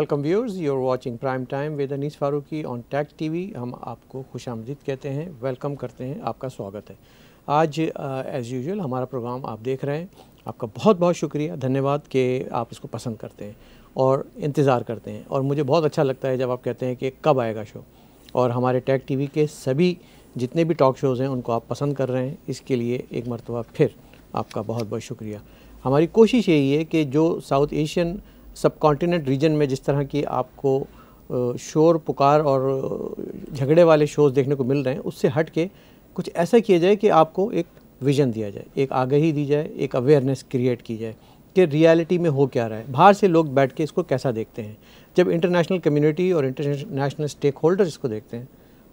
Welcome viewers you watching prime time with Anees Farooqui on Tech T V ہم آپ کو خوش آمدید کہتے ہیں ویلکم کرتے ہیں آپ کا سواگت ہے آج ایز یوزول ہمارا پروگرام آپ دیکھ رہے ہیں آپ کا بہت بہت شکریہ دھنیہ واد کہ آپ اس کو پسند کرتے ہیں اور انتظار کرتے ہیں اور مجھے بہت اچھا لگتا ہے جب آپ کہتے ہیں کہ کب آئے گا شو اور ہمارے ٹیک ٹی وی کے سبھی جتنے بھی ٹاک شوز ہیں ان کو آپ پسند کر رہے ہیں اس کے لیے ایک مرتبہ پھر آپ کا بہت بہت شکریہ ہماری کوشش یہی ہے کہ جو South Asian subcontinent region میں جس طرح کی آپ کو شور پکار اور جھگڑے والے شوز دیکھنے کو مل رہے ہیں اس سے ہٹ کے کچھ ایسا کیا جائے کہ آپ کو ایک ویژن دیا جائے ایک آگہی دی جائے ایک اویئرنیس کریٹ کی جائے کہ ریالٹی میں ہو کیا رہا ہے باہر سے لوگ بیٹھ کے اس کو کیسا دیکھتے ہیں جب انٹرنیشنل کمیونٹی اور انٹرنیشنل سٹیک ہولڈر اس کو دیکھتے ہیں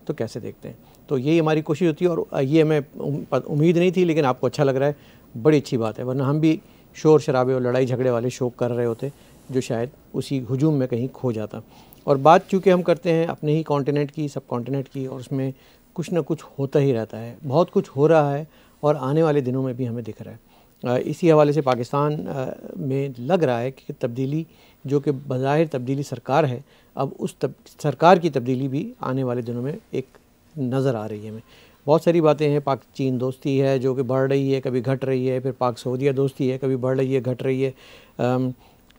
تو کیسے دیکھتے ہیں تو یہی ہماری کوشش ہوتی ہے اور یہ ہمیں امید نہیں تھی لیکن آپ کو اچھا لگ رہا ہے بڑی اچھی بات ہے ورنہ ہم بھی شور شرابے اور لڑائی جھگڑے والے شوق کر رہے ہوتے جو شاید اسی ہجوم میں کہیں کھو جاتا اور بات چونکہ ہم کرتے ہیں اپنے ہی کانٹیننٹ کی سب کانٹیننٹ کی اور اس میں کچھ نہ کچھ ہوتا ہی رہتا ہے بہت کچھ ہو رہا ہے اور آنے والے دنوں میں بھی ہمیں دکھ رہا ہے اسی حوالے سے پاکستان میں لگ رہا ہے کہ تبدیلی جو کہ بظاہر تبدیلی سرکار ہے اب اس سرکار کی تبدیلی بھی آنے والے دنوں میں ایک نظر آ رہی ہے ہمیں بہت ساری باتیں ہیں پاک چین دوستی ہے جو کہ بڑھ رہی ہے کبھی گھٹ رہی ہے پھر پاک سعودیہ دوستی ہے کبھی بڑھ رہی ہے گھٹ رہی ہے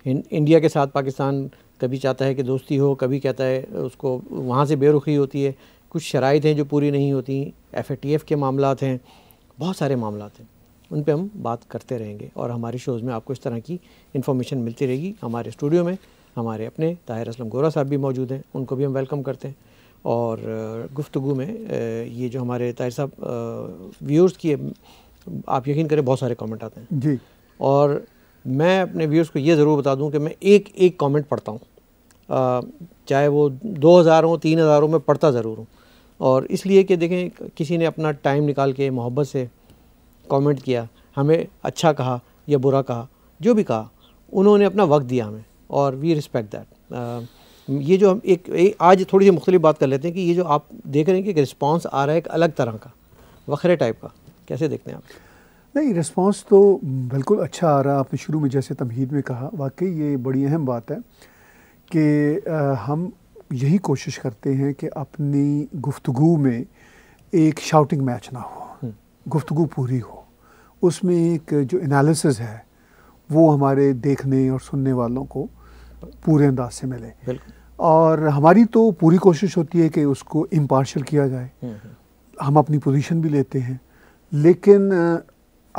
انڈیا کے ساتھ پاکستان کبھی چاہتا ہے کہ دوستی ہو کبھی کہتا ہے اس کو وہاں سے بے رخی ہوتی ہے کچھ شرائط ہیں جو پوری نہیں ہوتی ایف اے ٹی ایف کے معاملات ہیں بہت سارے معاملات ہیں ان پہ ہم بات کرتے رہیں گے اور ہمارے شوز میں آپ کو اس طرح کی انفارمیشن ملتی رہے گی ہمارے اسٹوڈیو میں ہمارے اپنے طاہر اسلم گورا صاحب بھی موجود ہیں ان کو بھی ہم ویلکم کرتے ہیں اور گفتگو میں یہ جو ہمارے طاہر صاحب ویورز کی آپ یقین کریں بہت سارے کامنٹ آتے ہیں جی اور میں اپنے ویورز کو یہ ضرور بتا دوں کہ میں ایک ایک کامنٹ پڑھتا ہوں چاہے وہ دو ہزار ہوں تین ہزار ہوں میں پڑھتا ضرور ہوں اور اس لیے کہ دیکھیں کسی نے اپنا ٹائم نکال کے محبت سے کامنٹ کیا ہمیں اچھا کہا یا برا کہا جو بھی کہا انہوں نے اپنا وقت دیا ہمیں اور وی رسپیکٹ دیٹ یہ جو ہم ایک آج تھوڑی سی مختلف بات کر لیتے ہیں کہ یہ جو آپ دیکھ رہے ہیں کہ ایک رسپانس آ رہا ہے ایک الگ طرح کا وکھرے ٹائپ کا کیسے دیکھتے ہیں آپ نہیں ریسپانس تو بالکل اچھا آ رہا آپ نے شروع میں جیسے تمہید میں کہا واقعی یہ بڑی اہم بات ہے کہ ہم یہی کوشش کرتے ہیں کہ اپنی گفتگو میں ایک شاؤٹنگ میچ نہ ہو گفتگو پوری ہو اس میں ایک جو انالیسز ہے وہ ہمارے دیکھنے اور سننے والوں کو پورے انداز سے ملے اور ہماری تو پوری کوشش ہوتی ہے کہ اس کو امپارشل کیا جائے ہم اپنی پوزیشن بھی لیتے ہیں لیکن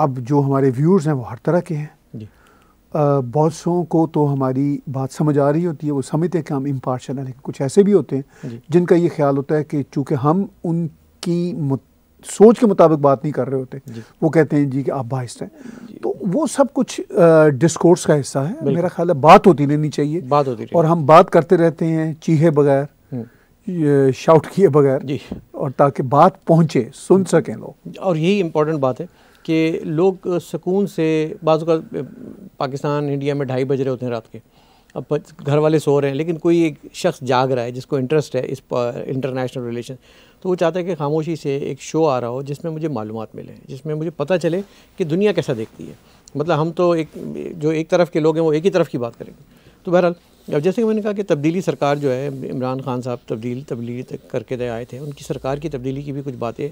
اب جو ہمارے ویورز ہیں وہ ہر طرح کے ہیں جی۔ بہت سو کو تو ہماری بات سمجھ آ رہی ہوتی ہے وہ سمجھتے ہیں کہ ہم امپارشل ہیں لیکن کچھ ایسے بھی ہوتے ہیں جی۔ جن کا یہ خیال ہوتا ہے کہ چونکہ ہم ان کی سوچ کے مطابق بات نہیں کر رہے ہوتے جی۔ وہ کہتے ہیں جی کہ آپ باعث ہیں تو وہ سب کچھ ڈسکورس کا حصہ ہے میرا خیال ہے بات ہوتی رہنی چاہیے بات ہوتی اور ہم بات کرتے رہتے ہیں چیہے بغیر شاؤٹ کیے بغیر جی اور تاکہ بات پہنچے سن سکیں لوگ اور یہی امپورٹنٹ بات ہے کہ لوگ سکون سے بعض اوقات پاکستان انڈیا میں ڈھائی بج رہے ہوتے ہیں رات کے اب گھر والے سو رہے ہیں لیکن کوئی ایک شخص جاگ رہا ہے جس کو انٹرسٹ ہے اس انٹرنیشنل ریلیشن تو وہ چاہتا ہے کہ خاموشی سے ایک شو آ رہا ہو جس میں مجھے معلومات ملیں جس میں مجھے پتہ چلے کہ دنیا کیسا دیکھتی ہے مطلب ہم تو ایک جو ایک طرف کے لوگ ہیں وہ ایک ہی طرف کی بات کریں گے تو بہرحال اب جیسے کہ میں نے کہا کہ تبدیلی سرکار جو ہے عمران خان صاحب تبدیل تبدیلی کر کے دے آئے تھے ان کی سرکار کی تبدیلی کی بھی کچھ باتیں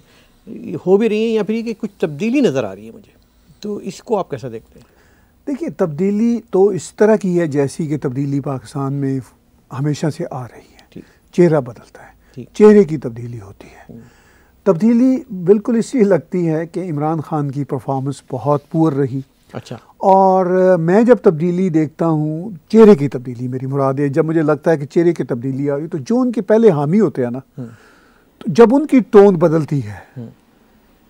ہو بھی رہی ہیں یا پھر یہ کہ کچھ تبدیلی نظر آ رہی ہے مجھے تو اس کو آپ کیسا دیکھتے ہیں دیکھیے تبدیلی تو اس طرح کی ہے جیسی کہ تبدیلی پاکستان میں ہمیشہ سے آ رہی ہے چہرہ بدلتا ہے چہرے کی تبدیلی ہوتی ہے تبدیلی بالکل اس لیے لگتی ہے کہ عمران خان کی پرفارمنس بہت پور رہی اچھا اور میں جب تبدیلی دیکھتا ہوں چہرے کی تبدیلی میری مراد ہے جب مجھے لگتا ہے کہ چہرے کی تبدیلی آ رہی تو جو ان کے پہلے حامی ہوتے ہیں نا جب ان کی ٹون بدلتی ہے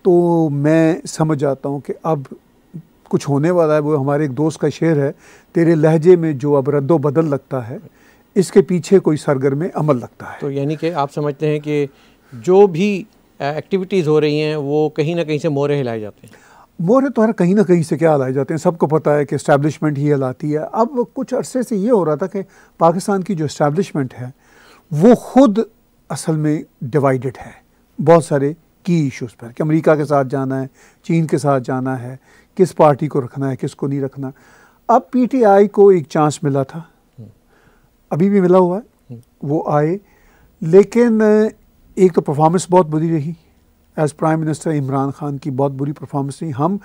تو میں سمجھ جاتا ہوں کہ اب کچھ ہونے والا ہے وہ ہمارے ایک دوست کا شعر ہے تیرے لہجے میں جو اب رد و بدل لگتا ہے اس کے پیچھے کوئی سرگرم عمل لگتا ہے تو یعنی کہ آپ سمجھتے ہیں کہ جو بھی ایکٹیویٹیز ہو رہی ہیں وہ کہیں نہ کہیں سے مورے ہلائے جاتے ہیں مورے تو ہر کہیں نہ کہیں سے کیا ہلائے جاتے ہیں سب کو پتہ ہے کہ اسٹیبلشمنٹ ہی ہلاتی ہے اب کچھ عرصے سے یہ ہو رہا تھا کہ پاکستان کی جو اسٹیبلشمنٹ ہے وہ خود اصل میں ڈیوائیڈڈ ہے بہت سارے کی ایشوز پر کہ امریکہ کے ساتھ جانا ہے چین کے ساتھ جانا ہے کس پارٹی کو رکھنا ہے کس کو نہیں رکھنا اب پی ٹی آئی کو ایک چانس ملا تھا ابھی بھی ملا ہوا ہے وہ آئے لیکن ایک تو پرفارمنس بہت بری رہی as prime minister Imran Khan کی بہت بری پرفارمنس تھی ہم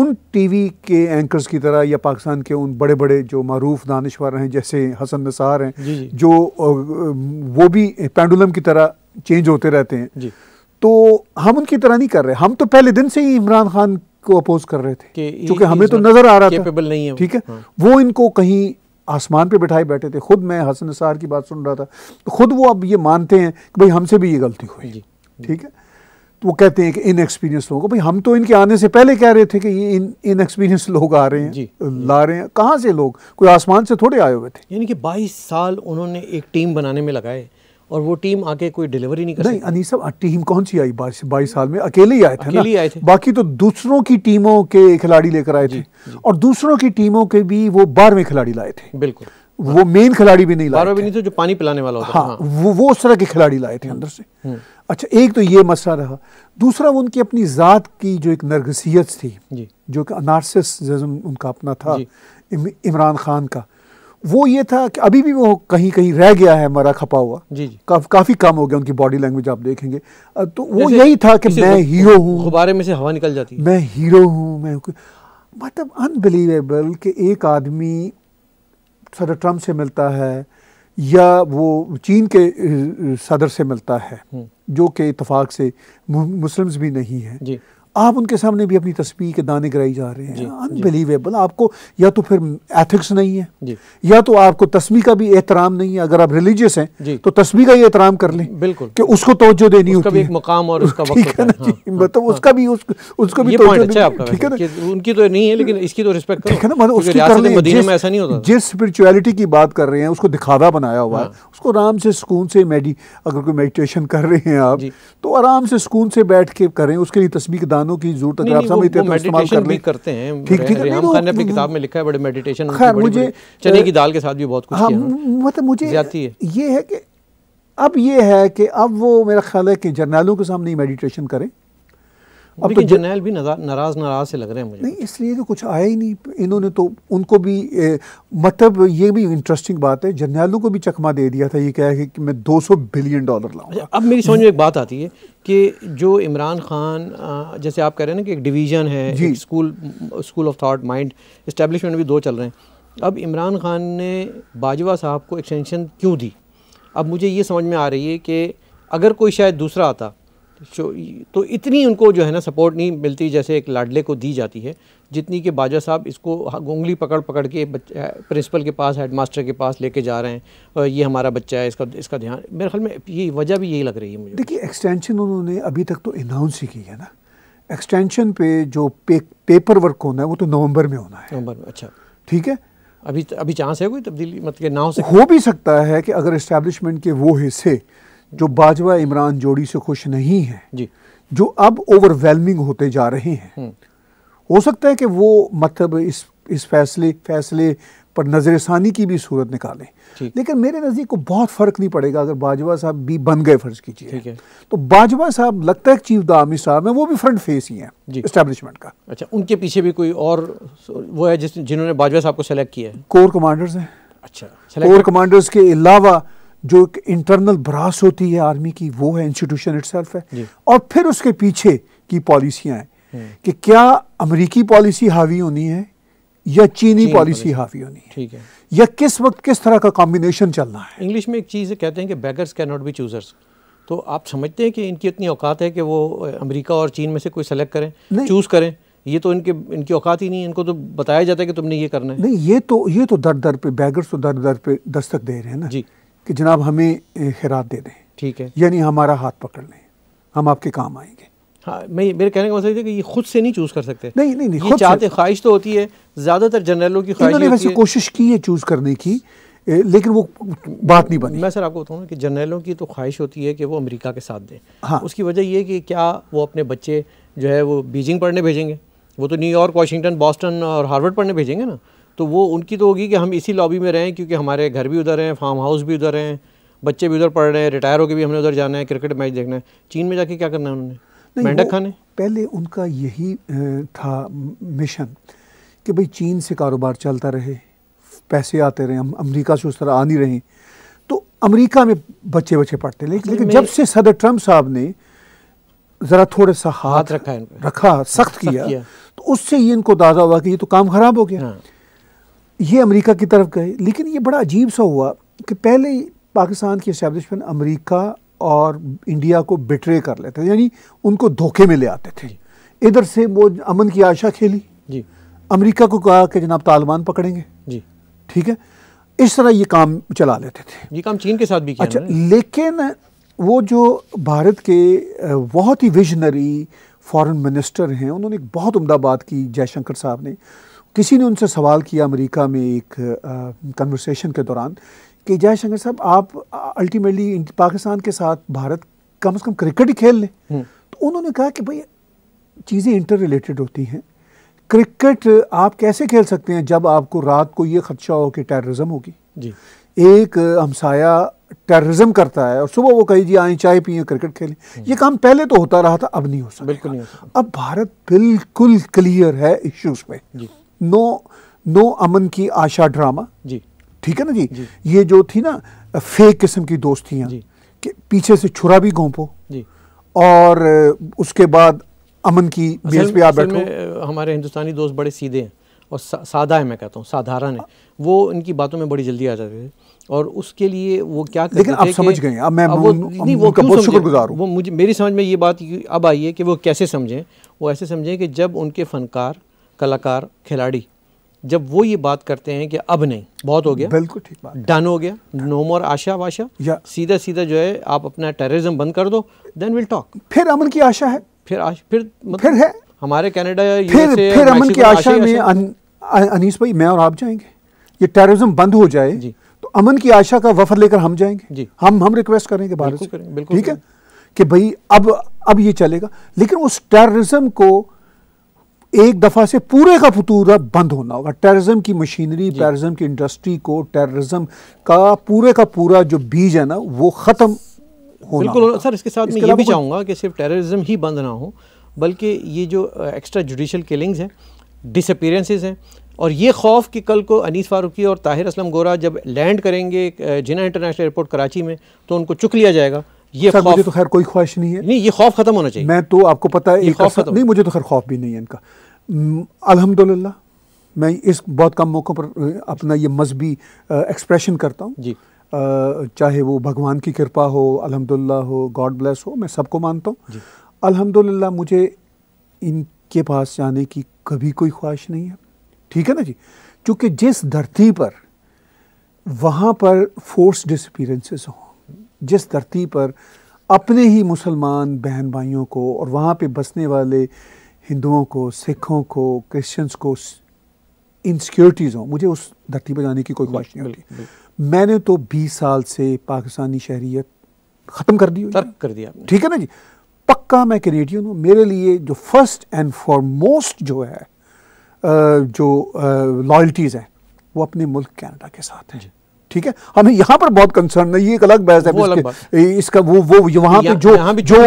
ان ٹی وی کے اینکرز کی طرح یا پاکستان کے ان بڑے بڑے جو معروف دانشور ہیں جیسے حسن نثار ہیں جی، جی۔ جو وہ بھی پینڈولم کی طرح چینج ہوتے رہتے ہیں جی۔ تو ہم ان کی طرح نہیں کر رہے ہم تو پہلے دن سے ہی عمران خان کو اپوز کر رہے تھے چونکہ ہمیں تو نظر آ رہا ٹھیک ہے ہاں۔ وہ ان کو کہیں آسمان پہ بٹھائے بیٹھے تھے خود میں حسن نصار کی بات سن رہا تھا خود وہ اب یہ مانتے ہیں کہ بھائی ہم سے بھی یہ غلطی ہوئی ٹھیک ہے وہ کہتے ہیں کہ ان ایکسپیرینس لوگ کو بھئی ہم تو ان کے آنے سے پہلے کہہ رہے تھے کہ یہ ان ایکسپیرینس لوگ آ رہے ہیں جی لا رہے ہیں کہاں سے لوگ کوئی آسمان سے تھوڑے آئے ہوئے تھے یعنی کہ بائیس سال انہوں نے ایک ٹیم بنانے میں لگائے اور وہ ٹیم آگے کوئی ڈیلیوری نہیں کر نہیں انیس صاحب ٹیم کون سی آئی بائیس بائیس سال میں اکیلے ہی آئے تھے اکیلے باقی تو دوسروں کی ٹیموں کے کھلاڑی لے کر آئے جی، تھے جی۔ اور دوسروں کی ٹیموں کے بھی وہ بارہویں کھلاڑی لائے تھے بالکل وہ مین کھلاڑی بھی نہیں لائے تھے بھی نہیں تھے جو پانی پلانے والا ہوتا ہاں وہ اس طرح کے کھلاڑی لائے تھے اندر سے اچھا ایک تو یہ مسئلہ رہا دوسرا ان کی اپنی ذات کی جو ایک نرگسیت تھی جی۔ جو انارسس انارسم ان کا اپنا تھا جی۔ عمران خان کا وہ یہ تھا کہ ابھی بھی وہ کہیں کہیں رہ گیا ہے مرا کھپا ہوا جی، کافی کام ہو گیا ان کی باڈی لینگویج آپ دیکھیں گے تو وہ یہی تھا کہ میں ہیرو ہوں میں سے ہوا نکل جاتی میں ہیرو ہوں میں مطلب انبلیویبل کہ ایک آدمی صدر ٹرمپ سے ملتا ہے یا وہ چین کے صدر سے ملتا ہے جو کہ اتفاق سے مسلمز بھی نہیں ہیں جی آپ ان کے سامنے بھی اپنی تسبیح کے دانے گرائی جا رہے ہیں انبیلیویبل جی، جی۔ آپ کو یا تو پھر ایتھکس نہیں ہے جی۔ یا تو آپ کو تسبیح کا بھی احترام نہیں ہے اگر آپ ریلیجیس ہیں تو تسبیح کا یہ احترام کر لیں بالکل کہ اس کو توجہ دینی ہوتی ہے اس کا بھی ایک مقام اور اس کا وقت ہے ہاں۔ مطلب اس کا بھی اس کو بھی توجہ اچھا دینی ہے ٹھیک ہے ان کی تو نہیں ہے لیکن اس کی تو رسپیکٹ ٹھیک ہے نا مطلب اس کی کر لیں جس سپیرچویلٹی کی بات کر رہے ہیں اس کو دکھاوا بنایا ہوا ہے ہاں۔ اس کو آرام سے سکون سے میڈی اگر کوئی میڈیٹیشن کر رہے ہیں آپ تو آرام سے سکون سے بیٹھ کے کر رہے ہیں اس کے لیے تسبیح کے انسانوں کی زور تک سمجھتے ہیں تو استعمال کر لیں کرتے ہیں ٹھیک ٹھیک ریحام خان نے اپنی کتاب میں لکھا ہے بڑے میڈیٹیشن خیر مجھے چنے کی دال کے ساتھ بھی بہت کچھ ہاں، کیا مطلب مجھے یہ ہے کہ اب یہ ہے کہ اب وہ میرا خیال ہے کہ جرنیلوں کے سامنے ہی میڈیٹیشن کریں اب تو جنرل بھی ناراض ناراض سے لگ رہے ہیں مجھے نہیں اس لیے تو کچھ آیا ہی نہیں انہوں نے تو ان کو بھی مطلب یہ بھی انٹرسٹنگ بات ہے جرنیلوں کو بھی چکمہ دے دیا تھا یہ کہا کہ میں دو سو بلین ڈالر لاؤں اچھا، اب میری سمجھ میں ایک بات آتی ہے کہ جو عمران خان جیسے آپ کہہ رہے ہیں نا کہ ایک ڈویژن ہے جی school school of thought mind establishment بھی دو چل رہے ہیں اب عمران خان نے باجوہ صاحب کو ایکسٹینشن کیوں دی اب مجھے یہ سمجھ میں آ رہی ہے کہ اگر کوئی شاید دوسرا آتا تو اتنی ان کو جو ہے نا سپورٹ نہیں ملتی جیسے ایک لاڈلے کو دی جاتی ہے جتنی کہ باجا صاحب اس کو ہاں گونگلی پکڑ پکڑ کے پرنسپل کے پاس ہیڈ ماسٹر کے پاس لے کے جا رہے ہیں یہ ہمارا بچہ ہے اس کا اس کا دھیان میرے خیال میں یہ وجہ بھی یہی لگ رہی ہے مجھے دیکھیے ایکسٹینشن انہوں نے ابھی تک تو اناؤنس ہی کی ہے نا ایکسٹینشن پہ جو پیپر ورک ہونا ہے وہ تو نومبر میں ہونا ہے نومبر میں اچھا ٹھیک ہے ابھی ابھی چانس ہے کوئی تبدیلی مطلب نہ ہو سکتا ہو بھی سکتا ہے کہ اگر اسٹیبلشمنٹ کے وہ حصے جو باجوہ عمران جوڑی سے خوش نہیں ہیں جی جو اب اوور ویلمنگ ہوتے جا رہے ہیں ہو سکتا ہے کہ وہ مطلب اس اس فیصلے فیصلے پر نظر ثانی کی بھی صورت نکالیں جی۔ لیکن میرے نزدیک کو بہت فرق نہیں پڑے گا اگر باجوہ صاحب بھی بن گئے فرض کیجیے تو باجوہ صاحب لگتا ہے کہ چیف دامی صاحب ہیں وہ بھی فرنٹ فیس ہی ہیں اسٹیبلشمنٹ جی۔ کا اچھا ان کے پیچھے بھی کوئی اور وہ ہے جس جنہوں نے باجوہ صاحب کو سلیکٹ کیا ہے کور کمانڈرز ہیں اچھا کور کمانڈرز کے علاوہ جو ایک انٹرنل براس ہوتی ہے آرمی کی وہ ہے انسٹیٹیوشن جی۔ اور پھر اس کے پیچھے کی پالیسیاں ہیں کہ کیا امریکی پالیسی حاوی ہونی ہے یا چینی پالیسی حاوی ہونی ٹھیک ہے یا کس وقت کس طرح کا کمبینیشن چلنا ہے انگلش میں ایک چیز کہتے ہیں کہ بیگرز بی تو آپ سمجھتے ہیں کہ ان کی اتنی اوقات ہے کہ وہ امریکہ اور چین میں سے کوئی سلیکٹ کریں چوز کریں یہ تو ان کے ان کی اوقات ہی نہیں ان کو تو بتایا جاتا ہے کہ تم نے یہ کرنا ہے نہیں یہ تو یہ تو بیگرز تو در در پہ دستک دے رہے ہیں جی کہ جناب ہمیں خیرات دے دیں ٹھیک ہے یعنی ہمارا ہاتھ پکڑ لیں ہم آپ کے کام آئیں گے ہاں میرے کہنے کا مطلب کہ یہ خود سے نہیں چوز کر سکتے نہیں نہیں نہیں چاہتے خواہش تو ہوتی ہے زیادہ تر جنرلوں کی خواہش کوشش کی ہے چوز کرنے کی لیکن وہ بات نہیں بنی میں سر آپ کو بتاؤں کہ جنرلوں کی تو خواہش ہوتی ہے کہ وہ امریکہ کے ساتھ دیں ہاں۔ اس کی وجہ یہ کہ کیا وہ اپنے بچے جو ہے وہ بیجنگ پڑھنے بھیجیں گے وہ تو نیو یارک واشنگٹن باسٹن اور ہارورڈ پڑھنے بھیجیں گے نا تو وہ ان کی تو ہوگی کہ ہم اسی لابی میں رہیں کیونکہ ہمارے گھر بھی ادھر ہیں فارم ہاؤس بھی ادھر ہیں بچے بھی ادھر پڑھ رہے ہیں ریٹائر ہو کے بھی ہم نے ادھر جانا ہے کرکٹ میچ دیکھنا ہے چین میں جا کے کیا کرنا ہے انہوں نے مینڈک کھانے پہلے ان کا یہی تھا مشن کہ بھئی چین سے کاروبار چلتا رہے پیسے آتے رہے ہم امریکہ سے اس طرح آ نہیں رہیں تو امریکہ میں بچے بچے پڑھتے لیکن جب سے صدر ٹرمپ صاحب نے ذرا تھوڑا سا ہاتھ رکھا رکھا سخت کیا تو اس سے یہ ان کو دازہ ہوا کہ یہ تو کام خراب ہو گیا ہاں۔ یہ امریکہ کی طرف گئے لیکن یہ بڑا عجیب سا ہوا کہ پہلے پاکستان کی اسٹیبلشمنٹ امریکہ اور انڈیا کو بٹرے کر لیتے ہیں یعنی ان کو دھوکے میں لے آتے تھے جی۔ ادھر سے وہ امن کی آشا کھیلی جی امریکہ کو کہا کہ جناب طالبان پکڑیں گے جی ٹھیک ہے اس طرح یہ کام چلا لیتے تھے یہ کام چین کے ساتھ بھی کیا اچھا لیکن وہ جو بھارت کے بہت ہی ویژنری فارن منسٹر ہیں انہوں نے بہت عمدہ بات کی جے شنکر صاحب نے کسی نے ان سے سوال کیا امریکہ میں ایک کنورسیشن کے دوران کہ جے شنکر صاحب آپ الٹیمیٹلی پاکستان کے ساتھ بھارت کم از کم کرکٹ ہی کھیل لیں تو انہوں نے کہا کہ بھائی چیزیں انٹر ریلیٹڈ ہوتی ہیں کرکٹ آپ کیسے کھیل سکتے ہیں جب آپ کو رات کو یہ خدشہ ہو کہ ٹیررزم ہوگی جی۔ ایک ہمسایا ٹیررزم کرتا ہے اور صبح وہ کہی جی آئیں چائے پئیں کرکٹ کھیلیں یہ کام پہلے تو ہوتا رہا تھا اب نہیں ہو سکتا بالکل اب بھارت بالکل کلیئر ہے ایشوز میں جی نو نو امن کی آشا ڈراما جی ٹھیک ہے نا جی؟, جی یہ جو تھی نا فیک قسم کی دوستیاں جی. کہ پیچھے سے چھرا بھی گھونپو جی. اور اس کے بعد امن کی بیس پہ بیٹھو ہمارے ہندوستانی دوست بڑے سیدھے ہیں اور سادہ ہے میں کہتا ہوں سادھارن ہے وہ ان کی باتوں میں بڑی جلدی آ جاتے تھے اور اس کے لیے وہ کیا کرتے لیکن آپ سمجھ گئے اب میں کا بہت شکر گزار ہوں وہ مجھے میری سمجھ میں یہ بات اب آئی ہے کہ وہ کیسے سمجھیں وہ ایسے سمجھیں کہ جب ان کے فنکار کلاکار کھلاڑی جب وہ یہ بات کرتے ہیں کہ اب نہیں بہت ہو گیا بالکل ٹھیک بات ڈن ہو گیا نو مور آشا واشا سیدھا سیدھا جو ہے آپ اپنا ٹیررزم بند کر دو دین ول ٹاک پھر امن کی آشا ہے پھر پھر مطلب پھر ہے ہمارے کینیڈا پھر امن کی آشا میں انیس بھائی میں اور آپ جائیں گے یہ ٹیررزم بند ہو جائے جی۔ تو امن کی آشا کا وفر لے کر ہم جائیں گے جی۔ ہم ہم ریکویسٹ کریں گے بھارت سے ٹھیک ہے کہ بھائی اب اب یہ چلے گا لیکن اس ٹیررزم کو ایک دفعہ سے پورے کا پتوڑا بند ہونا ہوگا ٹیررزم کی مشینری جی۔ ٹیررزم کی انڈسٹری کو ٹیررزم کا پورے کا پورا جو بیج ہے نا وہ ختم ہونا بالکل سر اس کے ساتھ میں یہ بھی چاہوں گا کہ صرف ٹیررزم ہی بند نہ ہو بلکہ یہ جو ایکسٹرا جوڈیشل کلنگز ہیں ڈس اپیرنسز ہیں اور یہ خوف کہ کل کو انیس فاروقی اور طاہر اسلم گورا جب لینڈ کریں گے جنا انٹرنیشنل ایئرپورٹ کراچی میں تو ان کو چک لیا جائے گا یہ سر مجھے تو خیر کوئی خواہش نہیں ہے نہیں یہ خوف ختم ہونا چاہیے میں تو آپ کو پتا ہے نہیں مجھے تو خیر خوف بھی نہیں ہے ان کا الحمدللہ میں اس بہت کم موقع پر اپنا یہ مذہبی ایکسپریشن کرتا ہوں جی۔ چاہے وہ بھگوان کی کرپا ہو الحمدللہ ہو گاڈ بلیس ہو میں سب کو مانتا ہوں جی۔ الحمدللہ مجھے ان کے پاس جانے کی کبھی کوئی خواہش نہیں ہے ٹھیک ہے نا جی چونکہ جس دھرتی پر وہاں پر فورس ڈسپیرنسز ہوں جس دھرتی پر اپنے ہی مسلمان بہن بھائیوں کو اور وہاں پہ بسنے والے ہندوؤں کو سکھوں کو کرسچنس کو انسیکیورٹیز ہوں مجھے اس دھرتی پہ جانے کی کوئی خواہش نہیں ہوتی میں نے تو بیس سال سے پاکستانی شہریت ختم کر دی کر دیا ٹھیک ہے نا جی پکا میں کینیڈین ہوں میرے لیے جو فرسٹ اینڈ موسٹ جو ہے جو لائلٹیز ہیں وہ اپنے ملک کینیڈا کے ساتھ ہیں جی ٹھیک ہے ہمیں یہاں پر بہت کنسرن ہے یہ ایک الگ بحث ہے اس کا وہ وہاں پہ جو جو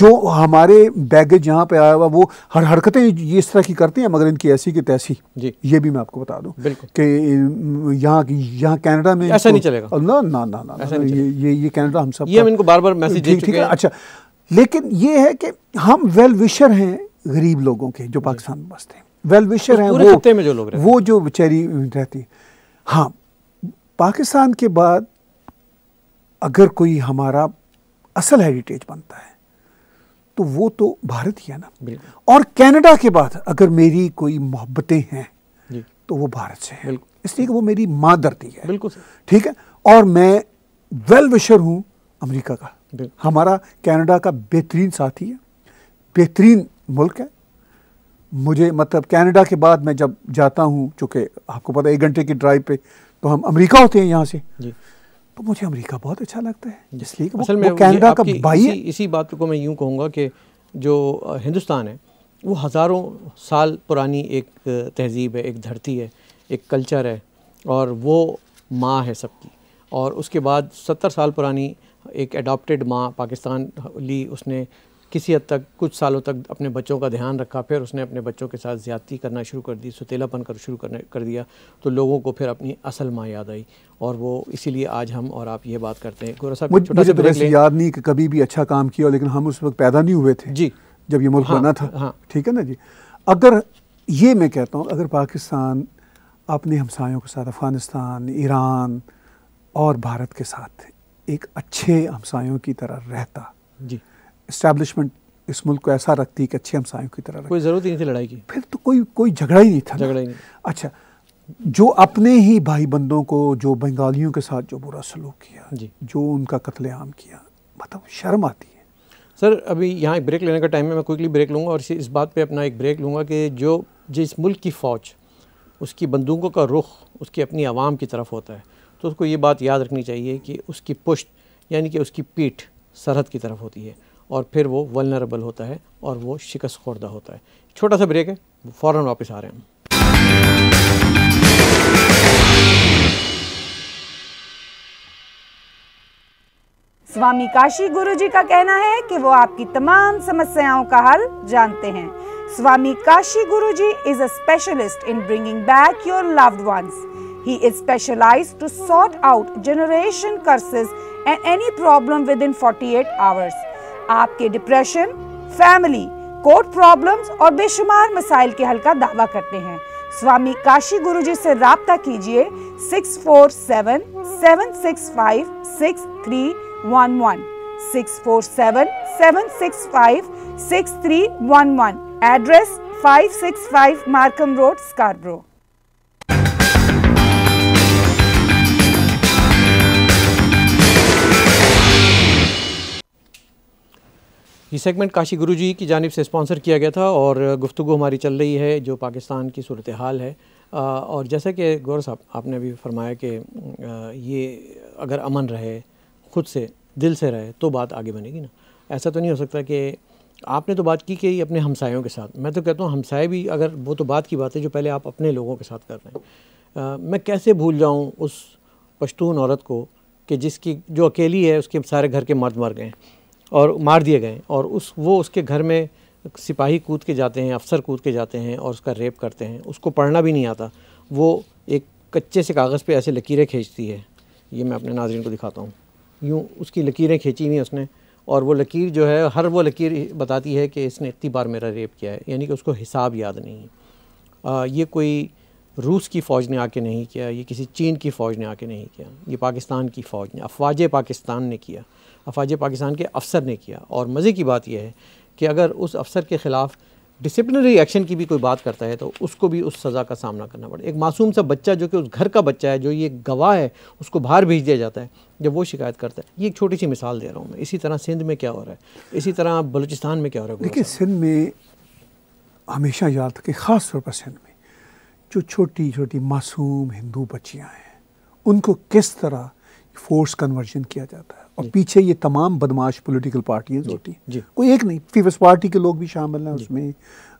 جو ہمارے بیگج یہاں پہ آیا ہوا وہ ہر حرکتیں یہ اس طرح کی کرتے ہیں مگر ان کی ایسی کی تیسی جی۔ یہ بھی میں آپ کو بتا دوں کہ یہاں یہاں کینیڈا میں ایسا نہیں چلے گا نہ نہ نہ یہ یہ کینیڈا ہم سب یہ ہم ان کو بار بار میسج دے چکے ہیں اچھا لیکن یہ ہے کہ ہم ویل وشر ہیں غریب لوگوں کے جو جی۔ پاکستان میں بستے ہیں ویل وشر ہیں وہ جو بچہری رہتی ہاں پاکستان کے بعد اگر کوئی ہمارا اصل ہیریٹیج بنتا ہے تو وہ تو بھارت ہی ہے نا اور کینیڈا کے بعد اگر میری کوئی محبتیں ہیں جی۔ تو وہ بھارت سے ہیں اس لیے کہ وہ میری ماں دردی ہے بالکل ٹھیک ہے اور میں ویل وشر ہوں امریکہ کا ہمارا کینیڈا کا بہترین ساتھی ہے بہترین ملک ہے مجھے مطلب کینیڈا کے بعد میں جب جاتا ہوں چونکہ آپ کو پتا ایک گھنٹے کی ڈرائیو پہ تو ہم امریکہ ہوتے ہیں یہاں سے جی تو مجھے امریکہ بہت اچھا لگتا ہے جس جی۔ لیے کینیڈا کا بھائی اسی بات کو میں یوں کہوں گا کہ جو ہندوستان ہے وہ ہزاروں سال پرانی ایک تہذیب ہے ایک دھرتی ہے ایک کلچر ہے اور وہ ماں ہے سب کی اور اس کے بعد ستر سال پرانی ایک ایڈاپٹیڈ ماں پاکستان لی اس نے کسی حد تک کچھ سالوں تک اپنے بچوں کا دھیان رکھا پھر اس نے اپنے بچوں کے ساتھ زیادتی کرنا شروع کر دی ستیلا پن کر شروع کر دیا تو لوگوں کو پھر اپنی اصل ماں یاد آئی اور وہ اسی لیے آج ہم اور آپ یہ بات کرتے ہیں یاد نہیں کہ کبھی بھی اچھا کام کیا لیکن ہم اس وقت پیدا نہیں ہوئے تھے جی جب یہ ملک ہاں، بنا تھا ہاں۔ ٹھیک ہے نا جی اگر یہ میں کہتا ہوں اگر پاکستان اپنے ہمسایوں کے ساتھ افغانستان ایران اور بھارت کے ساتھ ایک اچھے ہمسایوں کی طرح رہتا جی اسٹیبلشمنٹ اس ملک کو ایسا رکھتی کہ اچھے ہمسایوں کی طرح کوئی ضرورت ہی نہیں تھی لڑائی کی پھر تو کوئی کوئی جھگڑا ہی نہیں تھا جھگڑا ہی نہیں اچھا جو اپنے ہی بھائی بندوں کو جو بنگالیوں کے ساتھ جو برا سلوک کیا جی جو ان کا قتل عام کیا مطلب شرم آتی ہے سر ابھی یہاں ایک بریک لینے کا ٹائم ہے میں کوئکلی بریک لوں گا اور اس بات پہ اپنا ایک بریک لوں گا کہ جو جس ملک کی فوج اس کی بندوقوں کا رخ اس کی اپنی عوام کی طرف ہوتا ہے تو اس کو یہ بات یاد رکھنی چاہیے کہ اس کی پشت یعنی کہ اس کی پیٹھ سرحد کی طرف ہوتی ہے اور پھر وہ ولنربل ہوتا ہے اور وہ شکست خوردہ ہوتا ہے چھوٹا سا بریک ہے فوراں واپس آ رہے ہیں سوامی کاشی گرو جی کا کہنا ہے کہ وہ آپ کی تمام سمسیاؤں کا حل جانتے ہیں Swami Kashi Guru ji is a specialist in bringing back your loved ones he is specialise to sort out generation curses and any problem within forty eight hours آپ کے ڈپریشن فیملی کوٹ پرابلمز اور بے شمار مسائل کے حل کا دعویٰ کرتے ہیں سوامی کاشی گرو جی سے رابطہ کیجیے six four seven seven six five six three one one six four seven seven six six three one one address five six five Markham road یہ سیگمنٹ کاشی گرو جی کی جانب سے اسپانسر کیا گیا تھا اور گفتگو ہماری چل رہی ہے جو پاکستان کی صورتحال ہے اور جیسا کہ گور صاحب آپ نے ابھی فرمایا کہ یہ اگر امن رہے خود سے دل سے رہے تو بات آگے بنے گی نا ایسا تو نہیں ہو سکتا کہ آپ نے تو بات کی کہ یہ اپنے ہمسایوں کے ساتھ میں تو کہتا ہوں ہمسائے بھی اگر وہ تو بات کی بات ہے جو پہلے آپ اپنے لوگوں کے ساتھ کر رہے ہیں میں کیسے بھول جاؤں اس پشتون عورت کو کہ جس کی جو اکیلی ہے اس کے سارے گھر کے مرد مر گئے ہیں اور مار دیے گئے اور اس وہ اس کے گھر میں سپاہی کود کے جاتے ہیں افسر کود کے جاتے ہیں اور اس کا ریپ کرتے ہیں اس کو پڑھنا بھی نہیں آتا وہ ایک کچے سے کاغذ پہ ایسے لکیریں کھینچتی ہے یہ میں اپنے ناظرین کو دکھاتا ہوں یوں اس کی لکیریں کھینچی ہوئی اس نے اور وہ لکیر جو ہے ہر وہ لکیر بتاتی ہے کہ اس نے اتنی بار میرا ریپ کیا ہے یعنی کہ اس کو حساب یاد نہیں ہے یہ کوئی روس کی فوج نے آ کے نہیں کیا یہ کسی چین کی فوج نے آ کے نہیں کیا یہ پاکستان کی فوج نے افواج پاکستان نے کیا افاج پاکستان کے افسر نے کیا اور مزے کی بات یہ ہے کہ اگر اس افسر کے خلاف ڈسپلنری ایکشن کی بھی کوئی بات کرتا ہے تو اس کو بھی اس سزا کا سامنا کرنا پڑے ایک معصوم سا بچہ جو کہ اس گھر کا بچہ ہے جو یہ گواہ ہے اس کو باہر بھیج دیا جاتا ہے جب وہ شکایت کرتا ہے یہ ایک چھوٹی سی مثال دے رہا ہوں میں اسی طرح سندھ میں کیا ہو رہا ہے اسی طرح بلوچستان میں کیا ہو رہا ہے دیکھیے سندھ میں ہمیشہ یاد کہ خاص طور پر سندھ میں جو چھوٹی چھوٹی معصوم ہندو بچیاں ہیں ان کو کس طرح فورس کنورژن کیا جاتا ہے اور پیچھے یہ تمام بدماش پولیٹیکل پارٹیز ہوتی ہیں جی۔ کوئی ایک نہیں پیپلز پارٹی کے لوگ بھی شامل ہیں جی۔ اس میں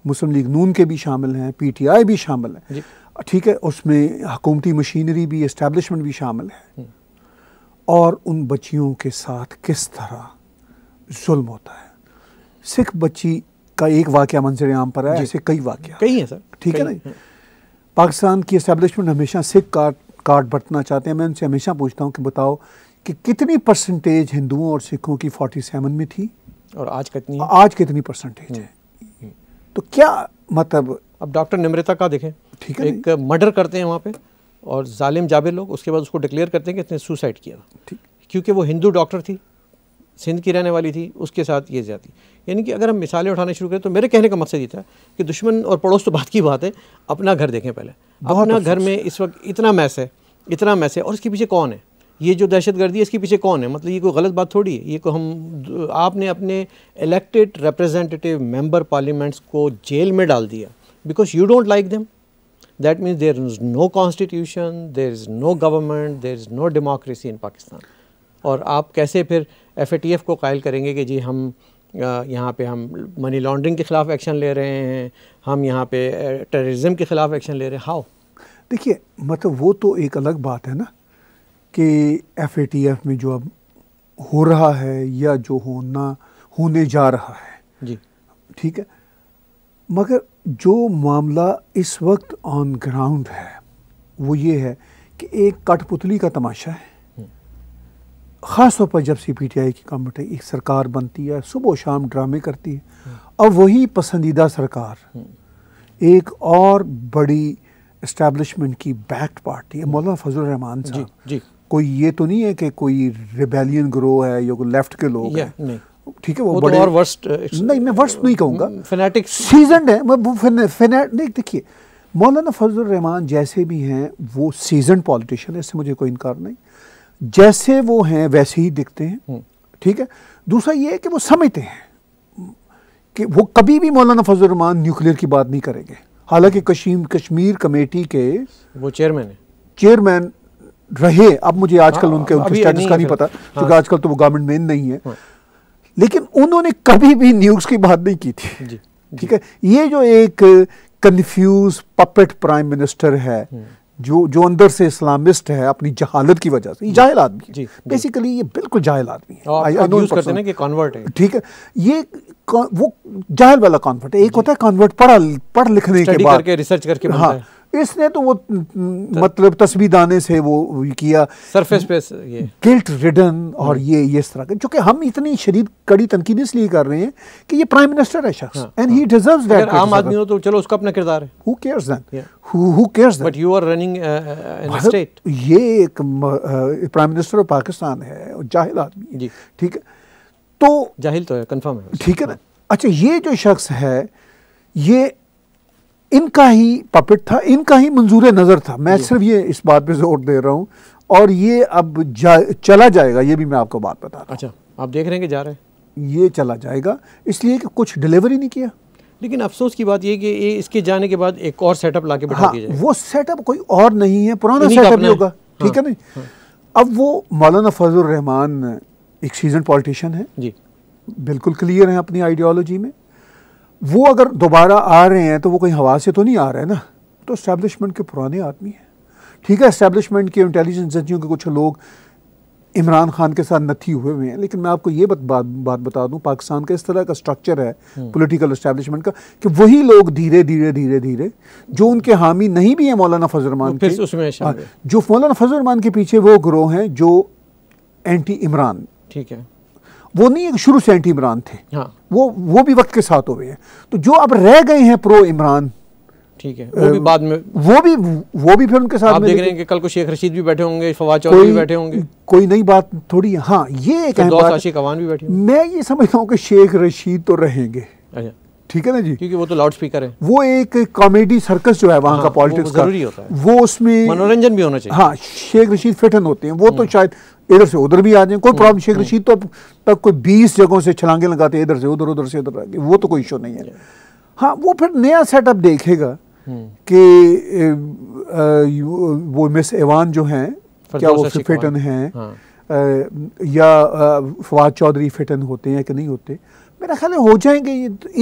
مسلم لیگ نون کے بھی شامل ہیں پی ٹی آئی بھی شامل ہیں جی۔ ٹھیک ہے اس میں حکومتی مشینری بھی اسٹیبلشمنٹ بھی شامل ہے اور ان بچیوں کے ساتھ کس طرح ظلم ہوتا ہے سکھ بچی کا ایک واقعہ منظر عام پر ہے ایسے کئی واقعہ کئی ہیں سر ٹھیک ہے نہیں پاکستان کی اسٹیبلشمنٹ ہمیشہ سکھ کارڈ کارڈ برتنا چاہتے ہیں میں ان سے ہمیشہ پوچھتا ہوں کہ بتاؤ کہ کتنی پرسنٹیج ہندوؤں اور سکھوں کی فورٹی سیون میں تھی اور آج کتنی آج کتنی پرسنٹیج ہے تو کیا مطلب اب ڈاکٹر نمرتا کا دیکھیں ٹھیک ہے ایک مرڈر کرتے ہیں وہاں پہ اور ظالم جابے لوگ اس کے بعد اس کو ڈکلیئر کرتے ہیں کہ اس نے سوسائڈ کیا کیونکہ وہ ہندو ڈاکٹر تھی سندھ کی رہنے والی تھی اس کے ساتھ یہ زیادتی یعنی کہ اگر ہم مثالیں اٹھانے شروع کریں تو میرے کہنے کا مقصد یہ تھا کہ دشمن اور پڑوس تو بات کی بات ہے اپنا گھر دیکھیں پہلے اپنا گھر میں اس وقت اتنا میس ہے اتنا میس ہے اور اس کے پیچھے کون ہے یہ جو دہشت گردی ہے اس کے پیچھے کون ہے مطلب یہ کوئی غلط بات تھوڑی ہے یہ کو ہم آپ نے اپنے الیکٹڈ ریپرزینٹیو ممبر پارلیمنٹس کو جیل میں ڈال دیا because you don't like them that means there is no constitution there is no government there is no democracy in Pakistan اور آپ کیسے پھر ایف اے ٹی ایف کو قائل کریں گے کہ جی ہم یہاں پہ ہم منی لانڈرنگ کے خلاف ایکشن لے رہے ہیں ہم یہاں پہ ٹیررزم کے خلاف ایکشن لے رہے ہیں ہاؤ دیکھیے مطلب وہ تو ایک الگ بات ہے نا کہ ایف اے ٹی ایف میں جو اب ہو رہا ہے یا جو ہونا ہونے جا رہا ہے جی ٹھیک ہے مگر جو معاملہ اس وقت آن گراؤنڈ ہے وہ یہ ہے کہ ایک کٹ پتلی کا تماشا ہے خاص طور پر جب سی پی ٹی آئی کی کامٹائی ایک سرکار بنتی ہے صبح و شام ڈرامے کرتی ہے اب وہی پسندیدہ سرکار ایک اور بڑی اسٹیبلشمنٹ کی بیکڈ پارٹی ہے مولانا فضل الرحمان جی, جی۔ کوئی یہ تو نہیں ہے کہ کوئی ریبیلین گروہ ہے یا کوئی لیفٹ کے لوگ ہیں ٹھیک ہے وہ بڑے uh, نہیں میں ورسٹ نہیں کہوں گا سیزنڈ mm, ہے نہیں دیکھیے مولانا فضل الرحمان جیسے بھی ہیں وہ سیزنڈ پولیٹیشن ہے اس سے مجھے کوئی انکار نہیں جیسے وہ ہیں ویسے ہی دکھتے ہیں mm. ٹھیک ہے دوسرا یہ ہے کہ وہ سمجھتے ہیں کہ وہ کبھی بھی مولانا فضل الرحمان نیوکلئر کی بات نہیں کریں گے حالانکہ کشمیر کمیٹی کے وہ چیئرمین ہے چیئرمین رہے اب مجھے آج کل ہاں، ان کے ان کے سٹیٹس کا نہیں پتا کیونکہ ہاں۔ آج کل تو وہ گورنمنٹ مین نہیں ہے ہاں۔ لیکن انہوں نے کبھی بھی نیوز کی بات نہیں کی تھی جی، جی۔ ٹھیک ہے یہ جو ایک کنفیوز پپٹ پرائم منسٹر ہے جو جو اندر سے اسلامسٹ ہے اپنی جہالت کی وجہ سے یہ جی۔ جاہل آدمی ہے بیسیکلی یہ بالکل جاہل آدمی ہے کہ کانورٹ ہے ٹھیک ہے یہ وہ جاہل والا کانورٹ ہے ایک ہوتا ہے کانورٹ پڑھ لکھنے کے بعد ریسرچ کر کے ہاں اس نے تو وہ مطلب تسبیح دانے سے وہ کیا سرفیس پہ گلٹ ریڈن اور یہ اس طرح کا چونکہ ہم اتنی شدید کڑی تنقید اس لیے کر رہے ہیں کہ یہ پرائم منسٹر ہے شخص اینڈ ہی ڈیزروز دیٹ عام آدمی ہو تو چلو اس کا اپنا کردار ہے who cares then who cares then but you are running in state یہ ایک پرائم منسٹر آف پاکستان ہے جاہل آدمی جی ٹھیک ہے تو جاہل تو ہے کنفرم ہے ٹھیک ہے نا اچھا یہ جو شخص ہے یہ ان کا ہی پپٹ تھا ان کا ہی منظور نظر تھا میں جی۔ صرف یہ اس بات پہ زور دے رہا ہوں اور یہ اب چلا جائے گا یہ بھی میں آپ کو بات بتا رہا ہوں اچھا، آپ دیکھ رہے رہے ہیں ہیں کہ جا یہ چلا جائے گا اس لیے کہ کچھ ڈیلیوری نہیں کیا لیکن افسوس کی بات یہ کہ اس کے جانے کے بعد ایک اور سیٹ اپ لا کے بٹھا ہاں، وہ سیٹ اپ کوئی اور نہیں ہے پرانا سیٹ اپ ہوگا ٹھیک ہے ہاں، نہیں ہاں۔ اب وہ مولانا فضل الرحمان ایک سیزن پالیٹیشین ہے بالکل کلیئر ہیں اپنی آئیڈیالوجی میں وہ اگر دوبارہ آ رہے ہیں تو وہ کہیں ہوا سے تو نہیں آ رہے نا تو اسٹیبلشمنٹ کے پرانے آدمی ہیں ٹھیک ہے اسٹیبلشمنٹ کے انٹیلیجنس ایجنسیوں کے کچھ لوگ عمران خان کے ساتھ نتھی ہوئے ہوئے ہیں لیکن میں آپ کو یہ بات بتا دوں پاکستان کا اس طرح کا سٹرکچر ہے پولیٹیکل اسٹیبلشمنٹ کا کہ وہی لوگ دھیرے دھیرے دھیرے دھیرے جو ان کے حامی نہیں بھی ہیں مولانا فضرمان ہاں، جو مولانا فضرمان کے پیچھے وہ گروہ ہیں جو اینٹی عمران ٹھیک ہے وہ نہیں ایک شروع سے اینٹی عمران تھے ہاں۔ وہ وہ بھی وقت کے ساتھ ہوئے ہیں تو جو اب رہ گئے ہیں پرو عمران ٹھیک ہے وہ بھی بعد میں وہ بھی وہ بھی پھر ان کے ساتھ آپ دیکھ رہے ہیں کہ کل کو شیخ رشید بھی بیٹھے ہوں گے فواد چوہدری بھی بیٹھے ہوں گے کوئی نئی بات تھوڑی ہے ہاں یہ ایک اہم بات بھی بیٹھے میں یہ سمجھتا ہوں کہ شیخ رشید تو رہیں گے اچھا۔ ٹھیک ہے نا جی کیونکہ وہ تو لاؤڈ سپیکر ہے وہ ایک کامیڈی سرکس جو ہے وہاں ہاں، کا پولیٹکس کا وہ اس میں منورنجن بھی ہونا چاہیے ہاں شیخ رشید فٹن ہوتے ہیں وہ تو ہاں۔ شاید ادھر سے ادھر بھی آ جائیں کوئی پرابلم شیخ رشید تو تک کوئی بیس جگہوں سے چھلانگے لگاتے ادھر سے ادھر ادھر سے ادھر آ وہ تو کوئی ایشو نہیں ہے جی۔ ہاں وہ پھر نیا سیٹ اپ دیکھے گا کہ وہ مس ایوان جو ہیں ہاں۔ یا فواد چودھری فٹن ہوتے ہیں کہ نہیں ہوتے میرا خیال ہے ہو جائیں گے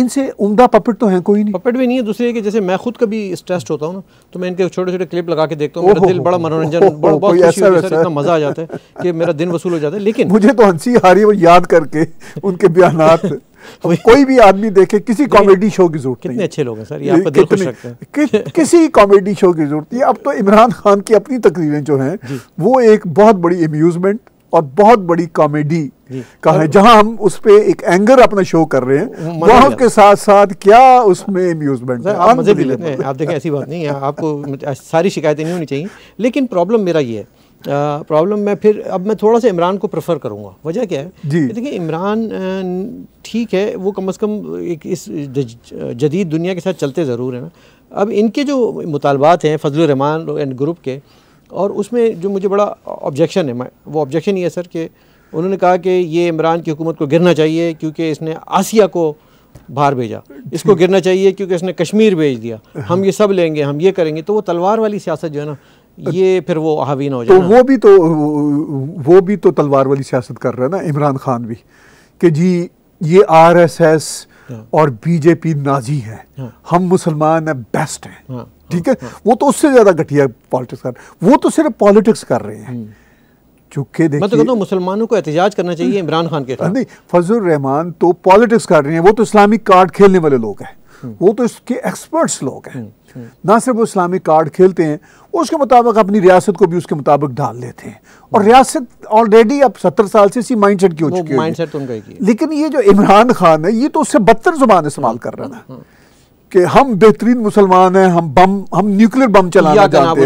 ان سے عمدہ پپٹ تو ہیں کوئی نہیں پپٹ بھی نہیں ہے دوسرے کہ جیسے میں خود کبھی اسٹریسڈ ہوتا ہوں نا تو میں ان کے چھوٹے چھوٹے کلپ لگا کے دیکھتا ہوں میرا دل بڑا منورنجن بہت خوشی ہوتی ہے اتنا مزہ آ جاتا ہے کہ میرا دن وصول ہو جاتا ہے لیکن مجھے تو ہنسی آ رہی ہے وہ یاد کر کے ان کے بیانات کوئی بھی آدمی دیکھے کسی کامیڈی شو کی ضرورت نہیں کتنے اچھے لوگ ہیں سر یہ آپ کا دل خوش رکھتے ہیں کسی کامیڈی شو کی ضرورت نہیں اب تو عمران خان کی اپنی تقریریں جو ہیں جی۔ وہ ایک بہت بڑی امیوزمنٹ اور بہت بڑی کامیڈی جی۔ کہا ہے جہاں ہم اس پہ ایک اینگر اپنا شو کر رہے ہیں وہاں کے ساتھ ساتھ کیا اس میں امیوزمنٹ ہے آپ مزے بھی لیتے ہیں آپ دیکھیں ایسی بات نہیں ہے آپ کو ساری شکایتیں نہیں ہونی چاہیے لیکن پرابلم میرا یہ ہے پرابلم میں پھر اب میں تھوڑا سا عمران کو پریفر کروں گا وجہ کیا ہے جی۔ دیکھیں عمران ٹھیک ہے وہ کم از کم ایک اس جدید دنیا کے ساتھ چلتے ضرور ہیں نا اب ان کے جو مطالبات ہیں فضل الرحمان اینڈ گروپ کے اور اس میں جو مجھے بڑا آبجیکشن ہے وہ آبجیکشن یہ ہے سر کہ انہوں نے کہا کہ یہ عمران کی حکومت کو گرنا چاہیے کیونکہ اس نے آسیہ کو باہر بھیجا اس کو گرنا چاہیے کیونکہ اس نے کشمیر بھیج دیا ہم یہ سب لیں گے ہم یہ کریں گے تو وہ تلوار والی سیاست جو ہے نا یہ پھر وہ احاوین ہو جائے وہ بھی تو وہ بھی تو تلوار والی سیاست کر رہے ہیں نا عمران خان بھی کہ جی یہ آر ایس ایس ہاں۔ اور بی جے پی نازی ہے ہاں۔ ہم مسلمان ہیں ہیں بیسٹ ہاں۔ ٹھیک ہے وہ تو اس سے زیادہ گھٹیا پالیٹکس وہ تو صرف پالیٹکس کر رہے ہیں چکے مسلمانوں کو احتجاج کرنا چاہیے عمران خان کے نہیں فضل الرحمان تو پالیٹکس کر رہے ہیں وہ تو اسلامی کارڈ کھیلنے والے لوگ ہیں وہ تو اس کے ایکسپرٹس لوگ ہیں نہ صرف وہ اسلامی کارڈ کھیلتے ہیں اس کے مطابق اپنی ریاست کو بھی اس کے مطابق ڈال لیتے ہیں اور ریاست آلریڈی اب ستر سال سے اسی مائنڈ سیٹ کی ہو لیکن یہ جو عمران خان ہے یہ تو اس سے بدتر زبان استعمال کر رہا ہے ہاں، ہاں، ہاں۔ کہ ہم بہترین مسلمان ہیں ہم ہم بم بم چلانا جانتے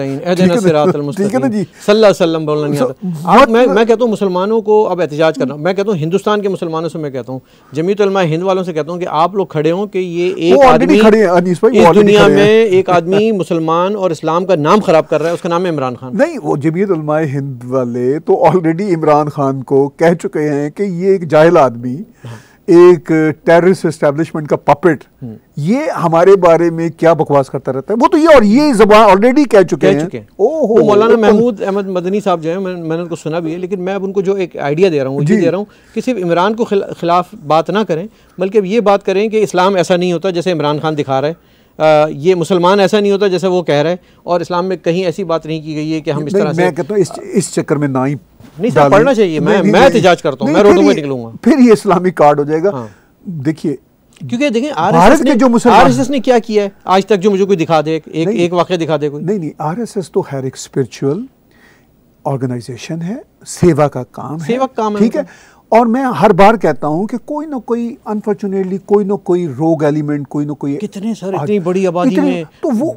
ہیں جی، جی۔ صلی اللہ علیہ وسلم بولنا نہیں آتا میں کہتا ہوں مسلمانوں کو اب احتجاج کرنا میں کہتا ہوں ہندوستان کے مسلمانوں سے میں کہتا ہوں جمعیت علماء ہند والوں سے کہتا ہوں کہ آپ لوگ کھڑے ہوں کہ یہ ایک آدمی اس دنیا میں ایک آدمی مسلمان اور اسلام کا نام خراب کر رہا ہے اس کا نام ہے عمران خان نہیں وہ جمعیت علماء ہند والے تو آلریڈی عمران خان کو کہہ چکے ہیں کہ یہ ایک جاہل آدمی ہاں۔ ایک ٹیررسٹ اسٹیبلشمنٹ کا پپٹ یہ ہمارے بارے میں کیا بکواس کرتا رہتا ہے وہ تو یہ اور یہ زبان آلریڈی کہہ چکے ہیں او مولانا محمود احمد مدنی صاحب جو ہیں میں نے ان کو سنا بھی ہے لیکن میں اب ان کو جو ایک آئیڈیا دے رہا ہوں جی۔ دے رہا ہوں کہ صرف عمران کو خلاف بات نہ کریں بلکہ اب یہ بات کریں کہ اسلام ایسا نہیں ہوتا جیسے عمران خان دکھا رہا ہے یہ مسلمان ایسا نہیں ہوتا جیسے وہ کہہ رہے اور اسلام میں کہیں ایسی بات نہیں کی گئی ہے کہ ہم اس طرح سے میں کہتا ہوں اس چکر میں نہ ہی نہیں سب پڑھنا چاہیے میں میں احتجاج کرتا ہوں میں روڈوں میں نکلوں گا پھر یہ اسلامی کارڈ ہو جائے گا ہاں۔ دیکھیے کیونکہ دیکھیں آر ایس ایس نے جو آر ایس ایس نے کیا کیا ہے آج تک جو مجھے کوئی دکھا دے ایک ایک واقعہ دکھا دے کوئی نہیں نہیں آر ایس ایس تو خیر ایک سپیرچول آرگنائزیشن ہے سیوا کا کام کام ہے ٹھیک ہے اور میں ہر بار کہتا ہوں کہ کوئی نہ کوئی انفارچونیٹلی کوئی نہ کوئی روگ ایلیمنٹ کوئی نہ کوئی کتنے سر اتنی بڑی آبادی میں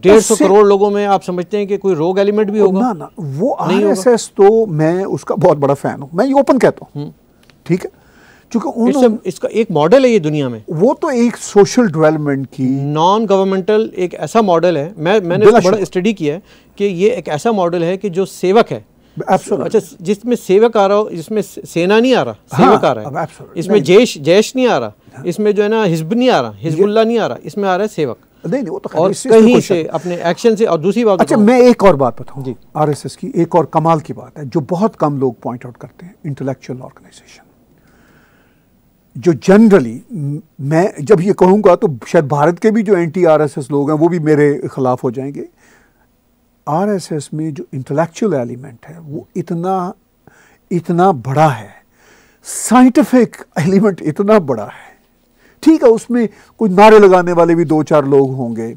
ڈیڑھ سو کروڑ لوگوں میں آپ سمجھتے ہیں کہ کوئی روگ ایلیمنٹ بھی ہوگا نہ وہ آر ایس ایس تو میں اس کا بہت بڑا فین ہوں میں یہ اوپن کہتا ہوں ٹھیک ہے چونکہ اس کا ایک ماڈل ہے یہ دنیا میں وہ تو ایک سوشل ڈیولپمنٹ کی نان گورنمنٹل ایک ایسا ماڈل ہے میں میں نے بڑا اسٹڈی کیا ہے کہ یہ ایک ایسا ماڈل ہے کہ جو سیوک ہے اچھا، جس میں سیوک آ رہا ہو جس میں سینہ نہیں آ رہا ہاں، سیوک آ رہا ہے اس میں جیش نہیں آ رہا ہاں۔ اس میں جو ہے نا حزب نہیں آ رہا حزب اللہ نہیں آ رہا اس میں آ رہا ہے سیوک اور کہیں سے اپنے ایکشن سے اور دوسری بات اچھا میں ایک اور بات بتاؤں جی۔ آر ایس ایس کی ایک اور کمال کی بات ہے جو بہت کم لوگ پوائنٹ آؤٹ کرتے ہیں انٹلیکچل آرگنائزیشن جو جنرلی میں جب یہ کہوں گا تو شاید بھارت کے بھی جو اینٹی آر ایس ایس لوگ ہیں وہ بھی میرے خلاف ہو جائیں گے آر ایس ایس میں جو انٹلیکچوئل ایلیمنٹ ہے وہ اتنا اتنا بڑا ہے سائنٹیفک ایلیمنٹ اتنا بڑا ہے ٹھیک ہے اس میں کوئی نعرے لگانے والے بھی دو چار لوگ ہوں گے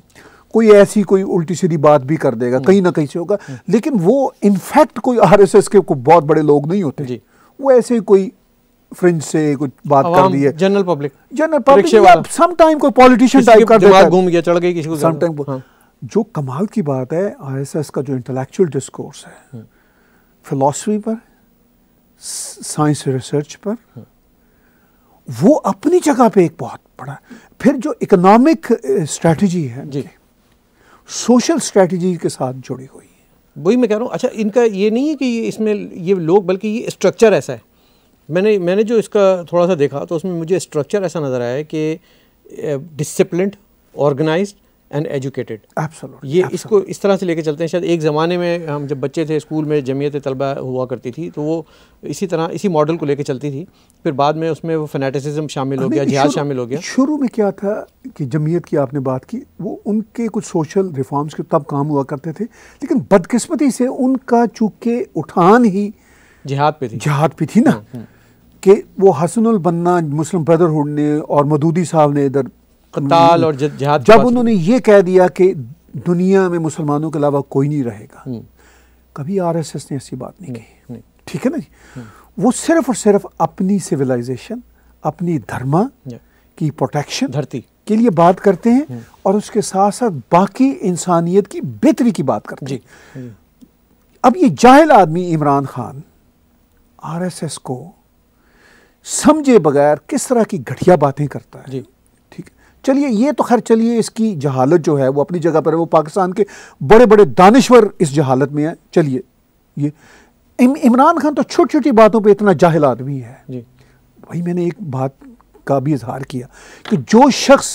کوئی ایسی کوئی الٹی سیدھی بات بھی کر دے گا کہیں نہ کہیں سے ہوگا لیکن وہ انفیکٹ کوئی آر ایس ایس کے کوئی بہت بڑے لوگ نہیں ہوتے جی۔ وہ ایسے کوئی فرنج سے کچھ بات کر دی ہے general public general public some time کوئی پولیٹیشن ٹائپ کر دیتا ہے گھوم گیا چڑھ گئی کسی کو سم ٹائم جو کمال کی بات ہے آئی ایس ایس کا جو انٹلیکچوئل ڈسکورس ہے فلاسفی ہاں۔ پر سائنس ریسرچ پر ہاں۔ وہ اپنی جگہ پہ ایک بہت بڑا پھر جو اکنامک اسٹریٹجی ہے جی سوشل اسٹریٹجی کے ساتھ جڑی ہوئی ہے وہی میں کہہ رہا ہوں اچھا ان کا یہ نہیں ہے کہ اس میں یہ لوگ بلکہ یہ اسٹرکچر ایسا ہے میں نے میں نے جو اس کا تھوڑا سا دیکھا تو اس میں مجھے اسٹرکچر ایسا نظر آیا کہ ڈسپلنڈ آرگنائزڈ اینڈ ایجوکیٹڈ یہ اس کو اس طرح سے لے کے چلتے ہیں شاید ایک زمانے میں ہم جب بچے تھے اسکول میں جمعیت طلبہ ہوا کرتی تھی تو وہ اسی طرح اسی ماڈل کو لے کے چلتی تھی پھر بعد میں اس میں وہ فنیٹسزم شامل ہو گیا جہاد شامل ہو گیا شروع میں کیا تھا کہ جمعیت کی آپ نے بات کی وہ ان کے کچھ سوشل ریفارمز کے تب کام ہوا کرتے تھے لیکن بدقسمتی سے ان کا چونکہ اٹھان ہی جہاد پہ تھی جہاد پہ تھی نا ہاں، ہاں۔ کہ وہ حسن البنہ مسلم بردرہڈ نے اور مدودی صاحب نے ادھر قتال اور جہاد جب انہوں نے یہ کہہ دیا کہ دنیا میں مسلمانوں کے علاوہ کوئی نہیں رہے گا کبھی آر ایس ایس نے ایسی بات نہیں کہی ٹھیک ہے نا جی وہ صرف اور صرف اپنی سیولائزیشن اپنی دھرما کی پروٹیکشن کے لیے بات کرتے ہیں اور اس کے ساتھ ساتھ باقی انسانیت کی بہتری کی بات کرتے جی۔ ہیں اب یہ جاہل آدمی Imran Khan R S S کو سمجھے بغیر کس طرح کی گھٹیا باتیں کرتا ہے جی چلیے یہ تو خیر چلیے اس کی جہالت جو ہے وہ اپنی جگہ پر ہے وہ پاکستان کے بڑے بڑے دانشور اس جہالت میں ہیں چلیے یہ عمران خان تو چھوٹی چھوٹی باتوں پہ اتنا جاہل آدمی ہے جی بھائی میں نے ایک بات کا بھی اظہار کیا کہ جو شخص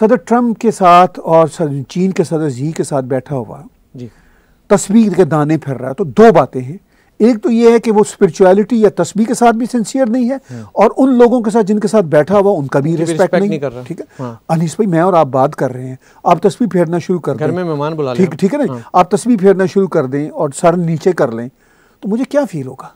صدر ٹرمپ کے ساتھ اور چین کے صدر زی کے ساتھ بیٹھا ہوا جی۔ تصویر کے دانے پھر رہا ہے تو دو باتیں ہیں ایک تو یہ ہے کہ وہ سپیرچویلٹی یا تسبیح کے ساتھ بھی سنسیئر نہیں ہے ہاں۔ اور ان لوگوں کے ساتھ جن کے ساتھ بیٹھا ہوا ان کا بھی ریسپیکٹ نہیں کر رہا ٹھیک ہے ہاں۔ انیس بھائی میں اور آپ بات کر رہے ہیں آپ تسبیح پھیرنا شروع کر دیں گھر میں مہمان بلا لیں ٹھیک ہے نا جی؟ ہاں۔ آپ تسبیح پھیرنا شروع کر دیں اور سر نیچے کر لیں تو مجھے کیا فیل ہوگا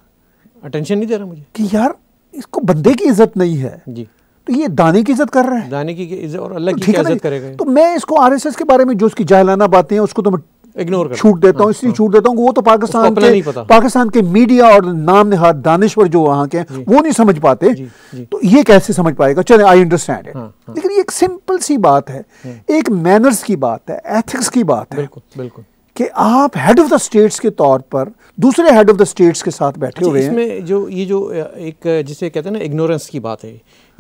اٹینشن نہیں دے رہا مجھے کہ یار اس کو بندے کی عزت نہیں ہے جی تو یہ دانے کی عزت کر رہا ہے دانے کی عزت اور اللہ کی عزت جی؟ کرے گا تو میں اس کو آر ایس ایس کے بارے میں جو اس کی جاہلانہ باتیں ہیں اس کو تو میں چھوٹ چھوٹ دیتا دیتا ہوں ہوں اس لیے ہاں۔ وہ تو پاکستان کے پاکستان کے میڈیا اور نام نہاد دانشور جو وہاں کے ہیں جی۔ وہ نہیں سمجھ پاتے جی، جی۔ تو یہ کیسے سمجھ پائے گا چلے آئی انڈرسٹینڈ لیکن یہ ایک سمپل سی بات ہے ہاں۔ ایک مینرز کی بات ہے ایتھکس کی بات ہے بالکل کہ آپ ہیڈ آف دا سٹیٹس کے طور پر دوسرے ہیڈ آف دا سٹیٹس کے ساتھ بیٹھے اچھا، ہوئے ہیں اس میں جو یہ جو ایک جسے کہتے ہیں نا اگنورنس کی بات ہے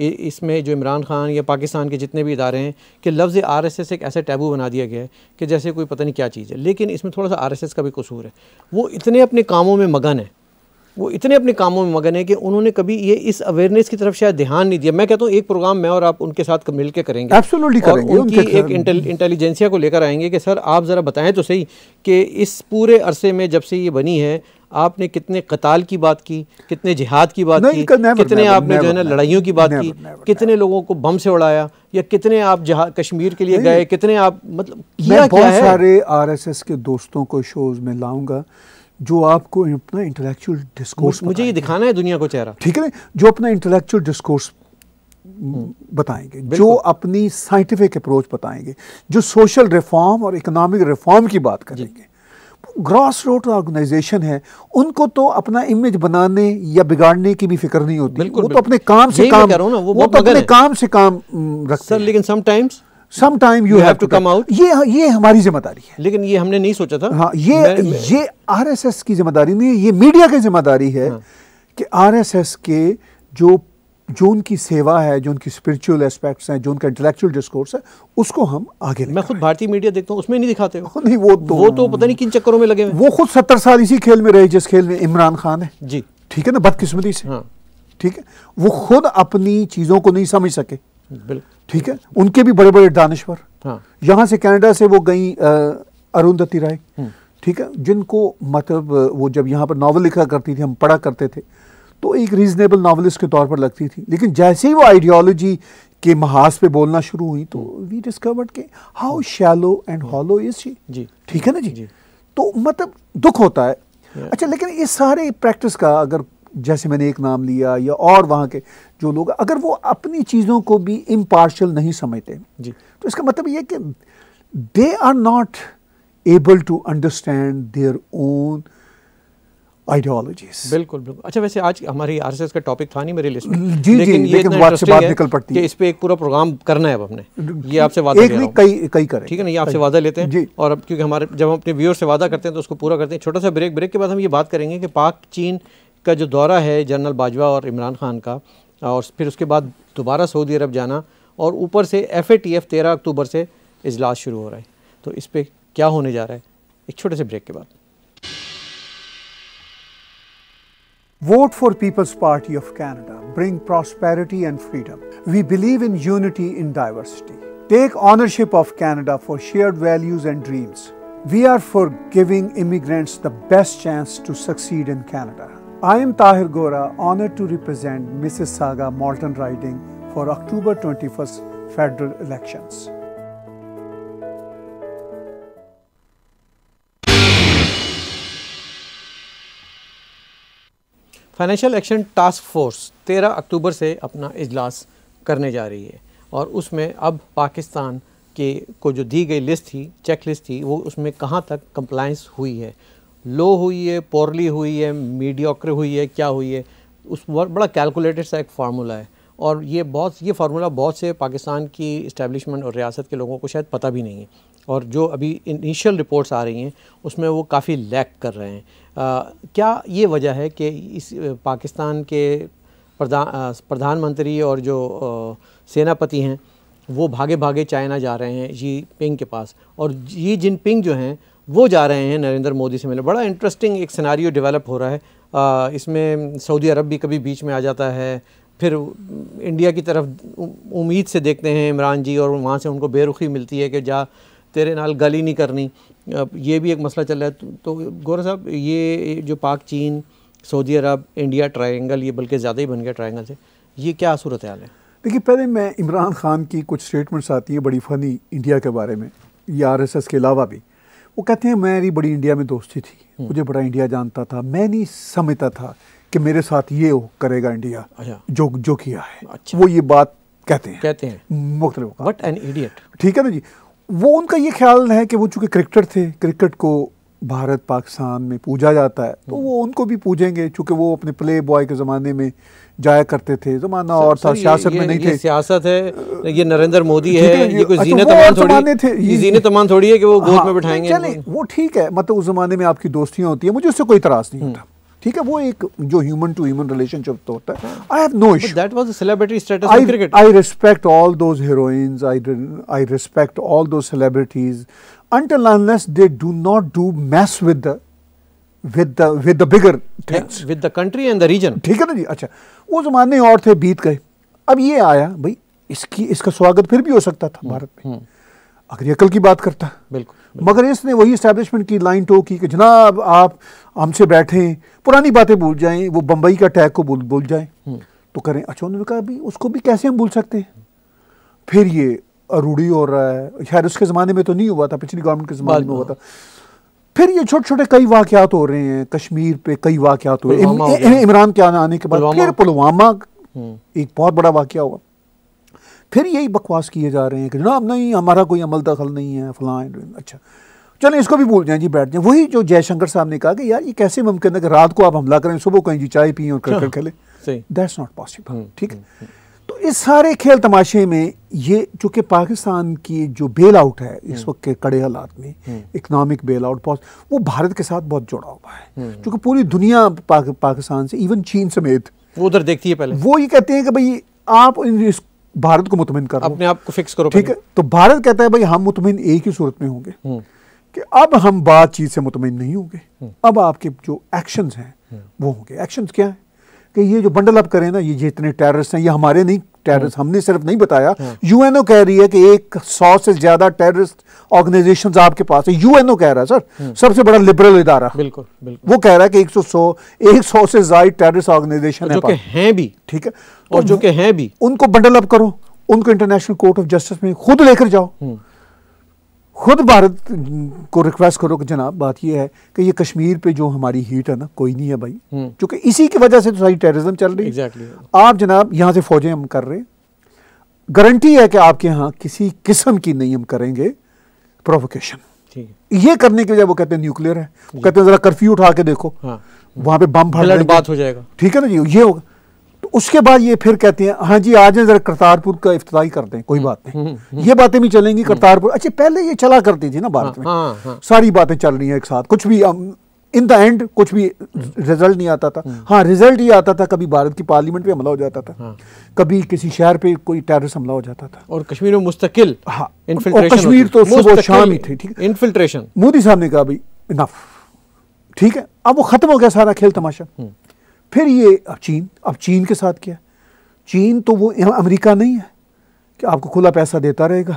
اس میں جو عمران خان یا پاکستان کے جتنے بھی ادارے ہیں کہ لفظ آر ایس ایس ایک ایسا ٹیبو بنا دیا گیا ہے کہ جیسے کوئی پتہ نہیں کیا چیز ہے لیکن اس میں تھوڑا سا آر ایس ایس کا بھی قصور ہے وہ اتنے اپنے کاموں میں مگن ہیں وہ اتنے اپنے کاموں میں مگن ہیں کہ انہوں نے کبھی یہ اس اویئرنیس کی طرف شاید دھیان نہیں دیا میں کہتا ہوں ایک پروگرام میں اور آپ ان کے ساتھ مل کے کریں گے کریں اور ان کی ایک انٹیلیجنسیا کو لے کر آئیں گے کہ سر آپ ذرا بتائیں تو صحیح کہ اس پورے عرصے میں جب سے یہ بنی ہے آپ نے کتنے قتال کی بات کی کتنے جہاد کی بات کی کتنے آپ نے جو ہے نا لڑائیوں کی بات کی کتنے لوگوں کو بم سے اڑایا یا کتنے آپ کشمیر کے لیے گئے کتنے آپ مطلب میں میں بہت سارے آر ایس ایس کے دوستوں کو شوز لاؤں گا جو آپ کو اپنا ڈسکورس مجھے یہ دکھانا ہے دنیا کو چہرہ ٹھیک نا جو اپنا ڈسکورس بتائیں گے جو اپنی سائنٹیفک اپروچ بتائیں گے جو سوشل ریفارم اور اکنامک ریفارم کی بات کریں جی۔ گے گراس روٹ آرگنائزیشن ہے ان کو تو اپنا امیج بنانے یا بگاڑنے کی بھی فکر نہیں ہوتی وہ تو اپنے کام سے کام وہ تو کام سے کام رکھتے ہیں لیکن some time you have to come out یہ ہماری ذمہ داری ہے لیکن یہ ہم نے نہیں سوچا تھا یہ یہ آر ایس ایس کی ذمہ داری نہیں ہے یہ میڈیا کی ذمہ داری ہے کہ آر ایس ایس کے جو جو ان کی سیوا ہے جو ان کی اسپرچل اسپیکٹس ہیں جو ان کا انٹلیکچوئل ڈسکورس ہے اس کو ہم آگے میں خود بھارتی میڈیا دیکھتا ہوں اس میں نہیں دکھاتے نہیں وہ تو وہ تو پتہ نہیں کن چکروں میں لگے ہیں وہ خود ستر سال اسی کھیل میں رہے جس کھیل میں عمران خان ہے جی ٹھیک ہے نا بدقسمتی سے ہاں. ٹھیک ہے وہ خود اپنی چیزوں کو نہیں سمجھ سکے ٹھیک ہے ان کے بھی بڑے بڑے دانشور ہاں۔ یہاں سے کینیڈا سے وہ گئیں اروندتی رائے ٹھیک ہے جن کو مطلب وہ جب یہاں پر ناول لکھا کرتی تھی ہم پڑھا کرتے تھے تو ایک ریزنیبل ناولسٹ کے طور پر لگتی تھی لیکن جیسے ہی وہ آئیڈیالوجی کے محاذ پہ بولنا شروع ہوئی تو کہ ہاؤ شیلو اینڈ ہالو جی ٹھیک ہے نا جی؟, جی تو مطلب دکھ ہوتا ہے ہاں۔ اچھا لیکن اس سارے پریکٹس کا اگر جیسے میں نے ایک نام لیا یا اور وہاں کے جو لوگ اگر وہ اپنی چیزوں کو بھی امپارشل نہیں سمجھتے جی تو اس کا مطلب یہ کہ they are not able to understand their own ideologies بالکل بالکل اچھا ویسے آج ہماری آر ایس ایس کا ٹاپک تھا نہیں میری لسٹ جی جی لیکن بات سے بات نکل پڑتی ہے کہ اس پہ ایک پورا پروگرام کرنا ہے اب ہم نے یہ آپ سے وعدہ ایک نہیں کئی کئی کریں ٹھیک ہے نا یہ آپ سے وعدہ لیتے ہیں جی۔ اور اب کیونکہ ہمارے جب ہم اپنے ویور سے وعدہ کرتے ہیں تو اس کو پورا کرتے ہیں چھوٹا سا بریک بریک کے بعد ہم یہ بات کریں گے کہ پاک چین کا جو دورہ ہے جنرل باجوہ اور عمران خان کا اور پھر اس کے بعد دوبارہ سعودی عرب جانا اور اوپر سے ایف اے ٹی ایف تیرہ اکتوبر سے اجلاس شروع ہو رہا ہے تو اس پہ کیا ہونے جا رہا ہے ایک چھوٹے سے بریک کے بعد vote for People's Party of Canada bring prosperity and freedom we believe in unity in diversity take ownership of Canada for shared values and dreams we are for giving immigrants the best chance to succeed in Canada I am Tahir Gora, honored to represent Malton Riding for October 21st financial action task force تیرہ اکتوبر سے اپنا اجلاس کرنے جا رہی ہے اور اس میں اب پاکستان کے جو دی گئی لسٹ تھی چیک لسٹ تھی وہ اس میں کہاں تک کمپلائنس ہوئی ہے لو ہوئی ہے پورلی ہوئی ہے میڈیوکر ہوئی ہے کیا ہوئی ہے اس بڑا کیلکولیٹر سا ایک فارمولا ہے اور یہ بہت یہ فارمولا بہت سے پاکستان کی اسٹیبلشمنٹ اور ریاست کے لوگوں کو شاید پتہ بھی نہیں ہے اور جو ابھی انیشیل رپورٹس آ رہی ہیں اس میں وہ کافی لیک کر رہے ہیں کیا یہ وجہ ہے کہ اس پاکستان کے پردھا پردھان منتری اور جو پتی ہیں وہ بھاگے بھاگے چائنا جا رہے ہیں جی پنگ کے پاس اور جی جن پنگ جو ہیں وہ جا رہے ہیں نریندر مودی سے ملے بڑا انٹرسٹنگ ایک سیناریو ڈیولپ ہو رہا ہے اس میں سعودی عرب بھی کبھی بیچ میں آ جاتا ہے پھر انڈیا کی طرف امید سے دیکھتے ہیں عمران جی اور وہاں سے ان کو بے رخی ملتی ہے کہ جا تیرے نال گلی نہیں کرنی یہ بھی ایک مسئلہ چل رہا ہے تو گورا صاحب یہ جو پاک چین سعودی عرب انڈیا ٹرائنگل یہ بلکہ زیادہ ہی بن گیا ٹرائنگل سے یہ کیا صورت ہے دیکھیے پہلے میں عمران خان کی کچھ سٹیٹمنٹس آتی ہیں بڑی فنی انڈیا کے بارے میں یا آر ایس ایس کے علاوہ بھی وہ کہتے ہیں میری بڑی انڈیا میں دوستی تھی مجھے بڑا انڈیا جانتا تھا میں نہیں سمجھتا تھا کہ میرے ساتھ یہ کرے گا انڈیا اچھا۔ جو کیا ہے اچھا۔ وہ یہ بات کہتے ہیں مختلف ٹھیک ہے نا جی وہ ان کا یہ خیال ہے کہ وہ چونکہ کرکٹر تھے کرکٹ کو بھارت پاکستان میں پوجا جاتا ہے تو وہ ان کو بھی پوجیں گے چونکہ وہ اپنے پلے بوائی کے زمانے میں جایا کرتے تھے زمانہ اور تھا سیاست میں نہیں تھے یہ سیاست ہے یہ نرندر مودی اچھا، ہے یہ کوئی زینت امان تھوڑی ہے زینت امان تھوڑی ہے کہ وہ گوت ہاں، میں بٹھائیں گے چلیں وہ ٹھیک ہے مطلب اس زمانے میں آپ کی دوستیاں ہوتی ہیں مجھے اس سے کوئی تراز نہیں ہوتا ٹھیک ہے وہ ایک جو human to human relationship تو ہوتا ہے I have no issue that was a celebrity status of cricket I respect all those heroines I respect all those celebrities until unless they do do not mess with with with with the the the the the bigger things country and region جی؟ اچھا، زمانے اور تھے بیت گئے اب یہ آیا کی بات کرتا بالکل مگر اس نے وہی اسٹیبلشمنٹ کی لائن جناب آپ ہم سے بیٹھیں پرانی باتیں بھول جائیں وہ بمبئی کا ٹیگ کو بھول جائیں تو کریں اچھا بھی اس کو بھی کیسے ہم بھول سکتے ہیں پھر یہ اروڑی ہو رہا ہے خیر اس کے زمانے میں تو نہیں ہوا تھا پچھلی گورنمنٹ کے زمانے میں ہوا تھا پھر یہ چھوٹے چھوٹے کئی واقعات ہو رہے ہیں کشمیر پہ کئی واقعات ہو رہے ہیں عمران کے آنے کے بعد پھر پلواما ایک بہت بڑا واقعہ ہوا پھر یہی بکواس کیے جا رہے ہیں کہ جناب نہیں ہمارا کوئی عمل دخل نہیں ہے فلان اچھا چلیں اس کو بھی بول جائیں جی بیٹھ جائیں وہی جو جے شنکر صاحب نے کہا کہ یار یہ کیسے ممکن ہے کہ رات کو آپ حملہ کریں صبح کہیں جی چائے پئیں اور کر ہاں۔ کر کھیلیں دیٹس ناٹ پاسبل ٹھیک ہے اس سارے کھیل تماشے میں یہ چونکہ پاکستان کی جو بیل آؤٹ ہے اس وقت کے کڑے حالات میں اکنامک بیل آؤٹ پاس وہ بھارت کے ساتھ بہت جوڑا ہوا ہے چونکہ پوری دنیا پاکستان سے ایون چین سمیت وہ ادھر دیکھتی ہے پہلے وہ یہ کہتے ہیں کہ بھئی آپ اس بھارت کو مطمئن کرو اپنے آپ کو فکس کرو ٹھیک ہے تو بھارت کہتا ہے بھئی ہم مطمئن ایک ہی صورت میں ہوں گے کہ اب ہم بات چیت سے مطمئن نہیں ہوں گے اب آپ کے جو ایکشنز ہیں وہ ہوں گے ایکشنز کیا ہیں کہ یہ جو بنڈل اپ کریں نا یہ ہیں یہ ہمارے نہیں ٹیررس ہاں۔ ہم نے صرف نہیں بتایا ہاں۔ یو کہہ رہی ہے کہ ایک سو سے زیادہ ٹیررسٹ آرگنائزیشن آپ کے پاس یو کہہ رہا ہے سر ہاں۔ سب سے بڑا لبرل ادارہ بالکل وہ کہہ رہا ہے کہ ایک سو سو ایک سو سے زائد آرگنائزیشن ٹھیک ہے اور جو کہ ہیں بھی ان کو بنڈل اپ کرو ان کو انٹرنیشنل کورٹ آف جسٹس میں خود لے کر جاؤ خود بھارت کو ریکویسٹ کرو کہ جناب بات یہ ہے کہ یہ کشمیر پہ جو ہماری ہیٹ ہے نا کوئی نہیں ہے بھائی چونکہ اسی کی وجہ سے تو ساری ٹیررزم چل رہی ہے آپ جناب یہاں سے فوجیں ہم کر رہے ہیں گارنٹی ہے کہ آپ کے ہاں کسی قسم کی نہیں ہم کریں گے پرووکیشن یہ کرنے کے وجہ وہ کہتے ہیں نیوکلئر ہے وہ کہتے ہیں ذرا کرفیو اٹھا کے دیکھو ہاں۔ وہاں پہ بم پڑنے بات ہو جائے گا ٹھیک ہے نا جی یہ ہوگا اس کے بعد یہ پھر کہتے ہیں ہاں جی آج ذرا کرتارپور کا افتتاحی کر دیں کوئی بات نہیں یہ باتیں بھی چلیں گی کرتارپور اچھا پہلے یہ چلا کرتی تھی نا بھارت ہاں، میں ہاں، ہاں۔ ساری باتیں چل رہی ہیں ایک ساتھ کچھ بھی ان دا اینڈ کچھ بھی ریزلٹ نہیں آتا تھا ہاں ریزلٹ یہ آتا تھا کبھی بھارت کی پارلیمنٹ پہ حملہ ہو جاتا تھا کبھی کسی شہر پہ کوئی ٹیررس حملہ ہو جاتا تھا اور کشمیر میں مستقل ہاں کشمیر تو صبح شام ہی تھی ٹھیک ہے انفلٹریشن مودی صاحب نے کہا بھائی انف ٹھیک ہے اب وہ ختم ہو گیا سارا کھیل تماشا پھر یہ اب چین اب چین کے ساتھ کیا چین تو وہ امریکہ نہیں ہے کہ آپ کو کھلا پیسہ دیتا رہے گا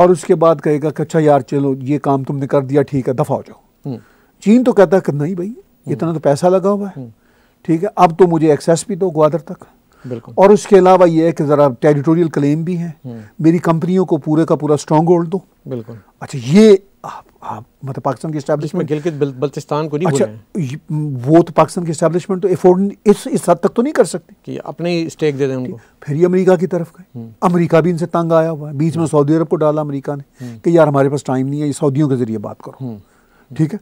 اور اس کے بعد کہے گا کہ اچھا یار چلو یہ کام تم نے کر دیا ٹھیک ہے دفع ہو جاؤ چین تو کہتا ہے کہ نہیں بھائی اتنا تو پیسہ لگا ہوا ہے ٹھیک ہے اب تو مجھے ایکسیس بھی دو گوادر تک بالکل اور اس کے علاوہ یہ ہے کہ ذرا ٹیریٹوریل کلیم بھی ہیں میری کمپنیوں کو پورے کا پورا اسٹرانگ ہولڈ دو بالکل اچھا یہ مطلب پاکستان کی اسٹیبلشمنٹ گلگت بلتستان کو نہیں اچھا وہ تو پاکستان کی اسٹیبلشمنٹ تو افورڈ اس اس حد تک تو نہیں کر سکتے کہ اپنے اسٹیک دے دیں ان کو پھر یہ امریکہ کی طرف گئے امریکہ بھی ان سے تنگ آیا ہوا ہے بیچ میں سعودی عرب کو ڈالا امریکہ نے کہ یار ہمارے پاس ٹائم نہیں ہے یہ سعودیوں کے ذریعے بات کرو ٹھیک ہے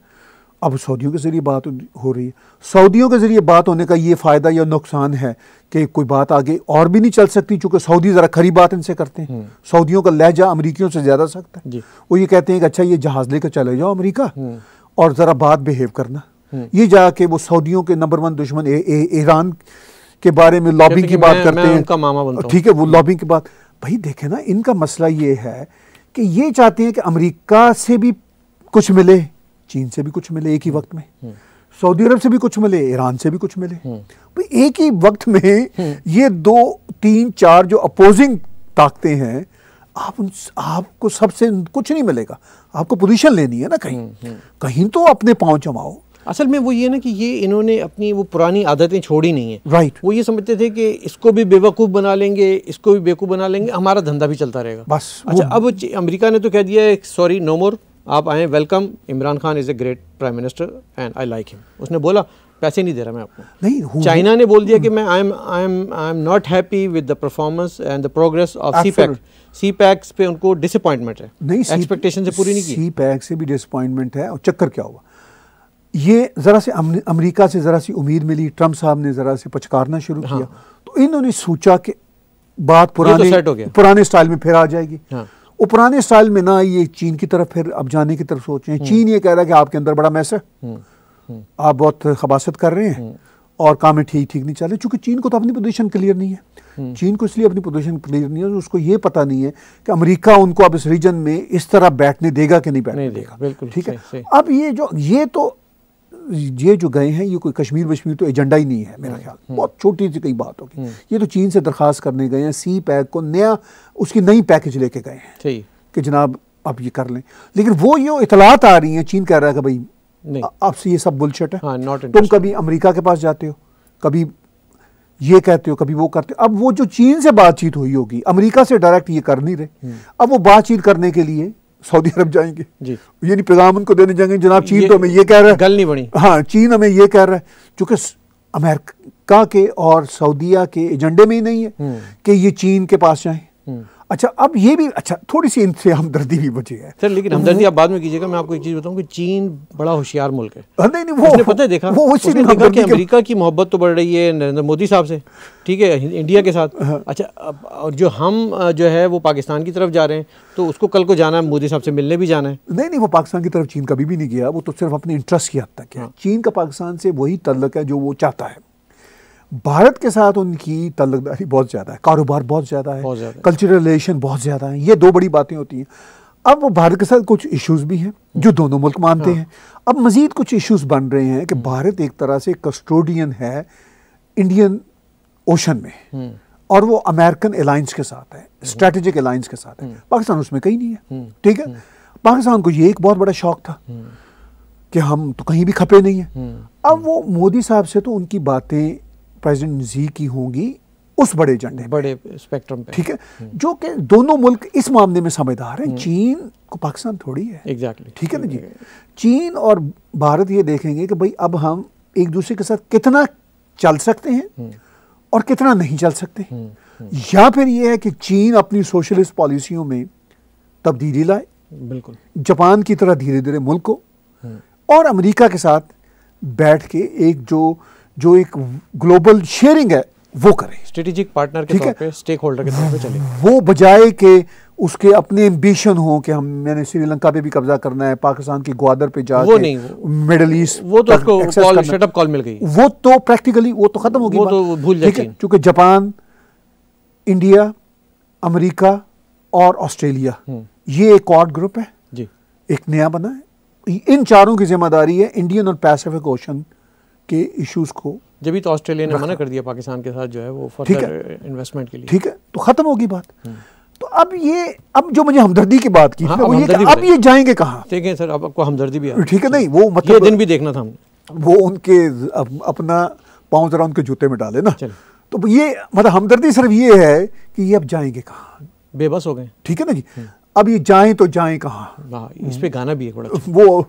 اب سعودیوں کے ذریعے بات ہو رہی ہے سعودیوں کے ذریعے بات ہونے کا یہ فائدہ یا نقصان ہے کہ کوئی بات آگے اور بھی نہیں چل سکتی چونکہ سعودی ذرا کھری بات ان سے کرتے ہیں سعودیوں کا لہجہ امریکیوں سے زیادہ سخت ہے جی۔ وہ یہ کہتے ہیں کہ اچھا یہ جہاز لے کر چلے جاؤ امریکہ اور ذرا بات بہیو کرنا یہ جا کے وہ سعودیوں کے نمبر ون دشمن ایران کے بارے میں لابی کی بات کرتے ہیں ٹھیک ہے وہ لابی کی بات بھائی دیکھیں نا ان کا مسئلہ یہ ہے کہ یہ چاہتے ہیں کہ امریکہ سے بھی کچھ ملے چین سے بھی کچھ ملے ایک ہی وقت میں سعودی عرب سے بھی کچھ ملے ایران سے بھی کچھ ملے ایک ہی وقت میں یہ دو تین چار جو اپوزنگ طاقتیں ہیں آپ کو سب سے کچھ نہیں ملے گا آپ کو پوزیشن لینی ہے نا کہیں کہیں تو اپنے پاؤں جماؤ اصل میں وہ یہ نا کہ یہ انہوں نے اپنی وہ پرانی عادتیں چھوڑی نہیں ہیں رائٹ وہ یہ سمجھتے تھے کہ اس کو بھی بے وقوف بنا لیں گے اس کو بھی بےقوف بنا لیں گے ہمارا دھندا بھی چلتا رہے گا بس اچھا اب امریکہ نے تو کہہ دیا ہے سوری نو مور آپ آئیں welcome Imran Khan is a great prime minister and I like him اس نے بولا پیسے نہیں دے رہا میں آپ کو چائنہ نے بول دیا کہ میں I am not happy with the performance and the progress of CPAC CPECs پہ ان کو ڈسپوائنٹمنٹ ہے نہیں ایکسپیکٹیشن سے پوری نہیں کی سی پیکس سے بھی ڈسپوائنٹمنٹ ہے اور چکر کیا ہوا یہ ذرا سے امریکہ سے ذرا سی امید ملی ٹرم صاحب نے ذرا سے پچکارنا شروع ہاں۔ کیا تو انہوں نے سوچا کہ بات پرانے سٹائل میں پھر آ جائے گی ہاں۔ وہ پرانے سٹائل میں نہ یہ چین کی طرف پھر اب جانے کی طرف سوچ رہے ہیں چین یہ کہہ رہا ہے کہ آپ کے اندر بڑا میس ہے آپ بہت خباست کر رہے ہیں اور کامیں ٹھیک ٹھیک نہیں چل رہے چونکہ چین کو تو اپنی پوزیشن کلیئر نہیں ہے چین کو اس لیے اپنی پوزیشن کلیئر نہیں ہے اس کو یہ پتہ نہیں ہے کہ امریکہ ان کو اب اس ریجن میں اس طرح بیٹھنے دے گا کہ نہیں بیٹھنے دے گا ٹھیک ہے اب یہ جو یہ تو یہ جو گئے ہیں یہ کوئی کشمیر وشمیر تو ایجنڈا ہی نہیں ہے میرا خیال بہت چھوٹی سی کئی بات ہوگی یہ تو چین سے درخواست کرنے گئے ہیں سی پیک کو نیا اس کی نئی پیکج لے کے گئے ہیں کہ جناب آپ یہ کر لیں لیکن وہ یہ اطلاعات آ رہی ہیں چین کہہ رہا ہے کہ بھائی آپ سے یہ سب بلشٹ ہے ہاں، تم کبھی امریکہ کے پاس جاتے ہو کبھی یہ کہتے ہو کبھی وہ کرتے ہو اب وہ جو چین سے بات چیت ہوئی ہوگی امریکہ سے ڈائریکٹ یہ کر نہیں رہے اب وہ بات چیت کرنے کے لیے سعودی عرب جائیں گے یہ جی۔ نہیں یعنی پیغام ان کو دینے جائیں گے جناب چین تو ہمیں یہ کہہ رہا ہے گل نہیں بڑی ہاں چین ہمیں یہ کہہ رہا ہے چونکہ امریکہ کے اور سعودیہ کے ایجنڈے میں ہی نہیں ہے کہ یہ چین کے پاس جائیں اچھا اب یہ بھی اچھا تھوڑی سی ان سے ہمدردی بھی ہے سر لیکن ہمدردی آپ بعد میں کیجیے گا میں آپ کو ایک چیز بتاؤں کہ چین بڑا ہوشیار ملک ہے پتہ دیکھا دیکھا کہ امریکہ کی محبت تو بڑھ رہی ہے نریندر مودی صاحب سے ٹھیک ہے انڈیا کے ساتھ ہاں۔ اچھا اور جو ہم جو ہے وہ پاکستان کی طرف جا رہے ہیں تو اس کو کل کو جانا ہے مودی صاحب سے ملنے بھی جانا ہے نہیں نہیں وہ پاکستان کی طرف چین کبھی بھی نہیں گیا وہ تو صرف اپنے انٹرسٹ کی حد تک ہے ہاں۔ چین کا پاکستان سے وہی تعلق ہے جو وہ چاہتا ہے بھارت کے ساتھ ان کی تعلق داری بہت زیادہ ہے کاروبار بہت زیادہ ہے کلچرل ریلیشن بہت زیادہ ہیں یہ دو بڑی باتیں ہوتی ہیں اب وہ بھارت کے ساتھ کچھ ایشوز بھی ہیں جو دونوں ملک مانتے ہاں۔ ہیں اب مزید کچھ ایشوز بن رہے ہیں کہ بھارت ایک طرح سے کسٹوڈین ہے انڈین اوشن میں اور وہ امریکن الائنس کے ساتھ ہے اسٹریٹجک الائنس کے ساتھ ہے پاکستان اس میں کہیں نہیں ہے ٹھیک ہے پاکستان کو یہ ایک بہت بڑا شوق تھا کہ ہم تو کہیں بھی کھپے نہیں ہیں اب وہ مودی صاحب سے تو ان کی باتیں پریزیڈنٹ زی کی ہوں گی اس بڑے ایجنڈے بڑے سپیکٹرم پہ ٹھیک ہے جو کہ دونوں ملک اس معاملے میں سمجھدار ہیں چین کو پاکستان تھوڑی ہے ایگزیکٹلی ٹھیک ہے نا جی چین اور بھارت یہ دیکھیں گے کہ بھئی اب ہم ایک دوسرے کے ساتھ کتنا چل سکتے ہیں اور کتنا نہیں چل سکتے ہیں یا پھر یہ ہے کہ چین اپنی سوشلسٹ پالیسیوں میں تبدیلی لائے بالکل جاپان کی طرح دھیرے دھیرے ملک کو اور امریکہ کے ساتھ بیٹھ کے ایک جو جو ایک گلوبل شیئرنگ ہے وہ کریں اسٹریٹجک پارٹنر کے کے طور طور سٹیک ہولڈر پر چلیں وہ بجائے کہ اس کے اپنے ایمبیشن ہو کہ ہم میں نے سری لنکا پہ بھی قبضہ کرنا ہے پاکستان کی گوادر پہ جا کے مڈل ایسٹ وہ تو اس کو اپ کال مل گئی وہ تو پریکٹیکلی وہ تو ختم ہو گئی چونکہ جاپان انڈیا امریکہ اور آسٹریلیا یہ ایک آڈ گروپ ہے جی۔ ایک نیا بنا ہے ان چاروں کی ذمہ داری ہے انڈین اور پیسیفک اوشن کے ایشوز کو جب ہی تو آسٹریلیا نے منع کر دیا پاکستان کے ساتھ جو ہے وہ فردر انویسمنٹ کے لیے ٹھیک ہے تو ختم ہوگی بات تو اب یہ اب جو مجھے ہمدردی کی بات کی ہاں، اب یہ جائیں گے کہاں ٹھیک ہے سر اب کو ہمدردی بھی ٹھیک ہے نہیں وہ مطلب یہ دن بھی دیکھنا تھا وہ ان کے اپنا پاؤں ذرا ان کے جوتے میں ڈالے نا تو یہ مطلب ہمدردی صرف یہ ہے کہ یہ اب جائیں گے کہاں بے بس ہو گئے ٹھیک ہے نا جی اب یہ جائیں تو جائیں کہاں اس پہ گانا بھی اچھا۔ وہ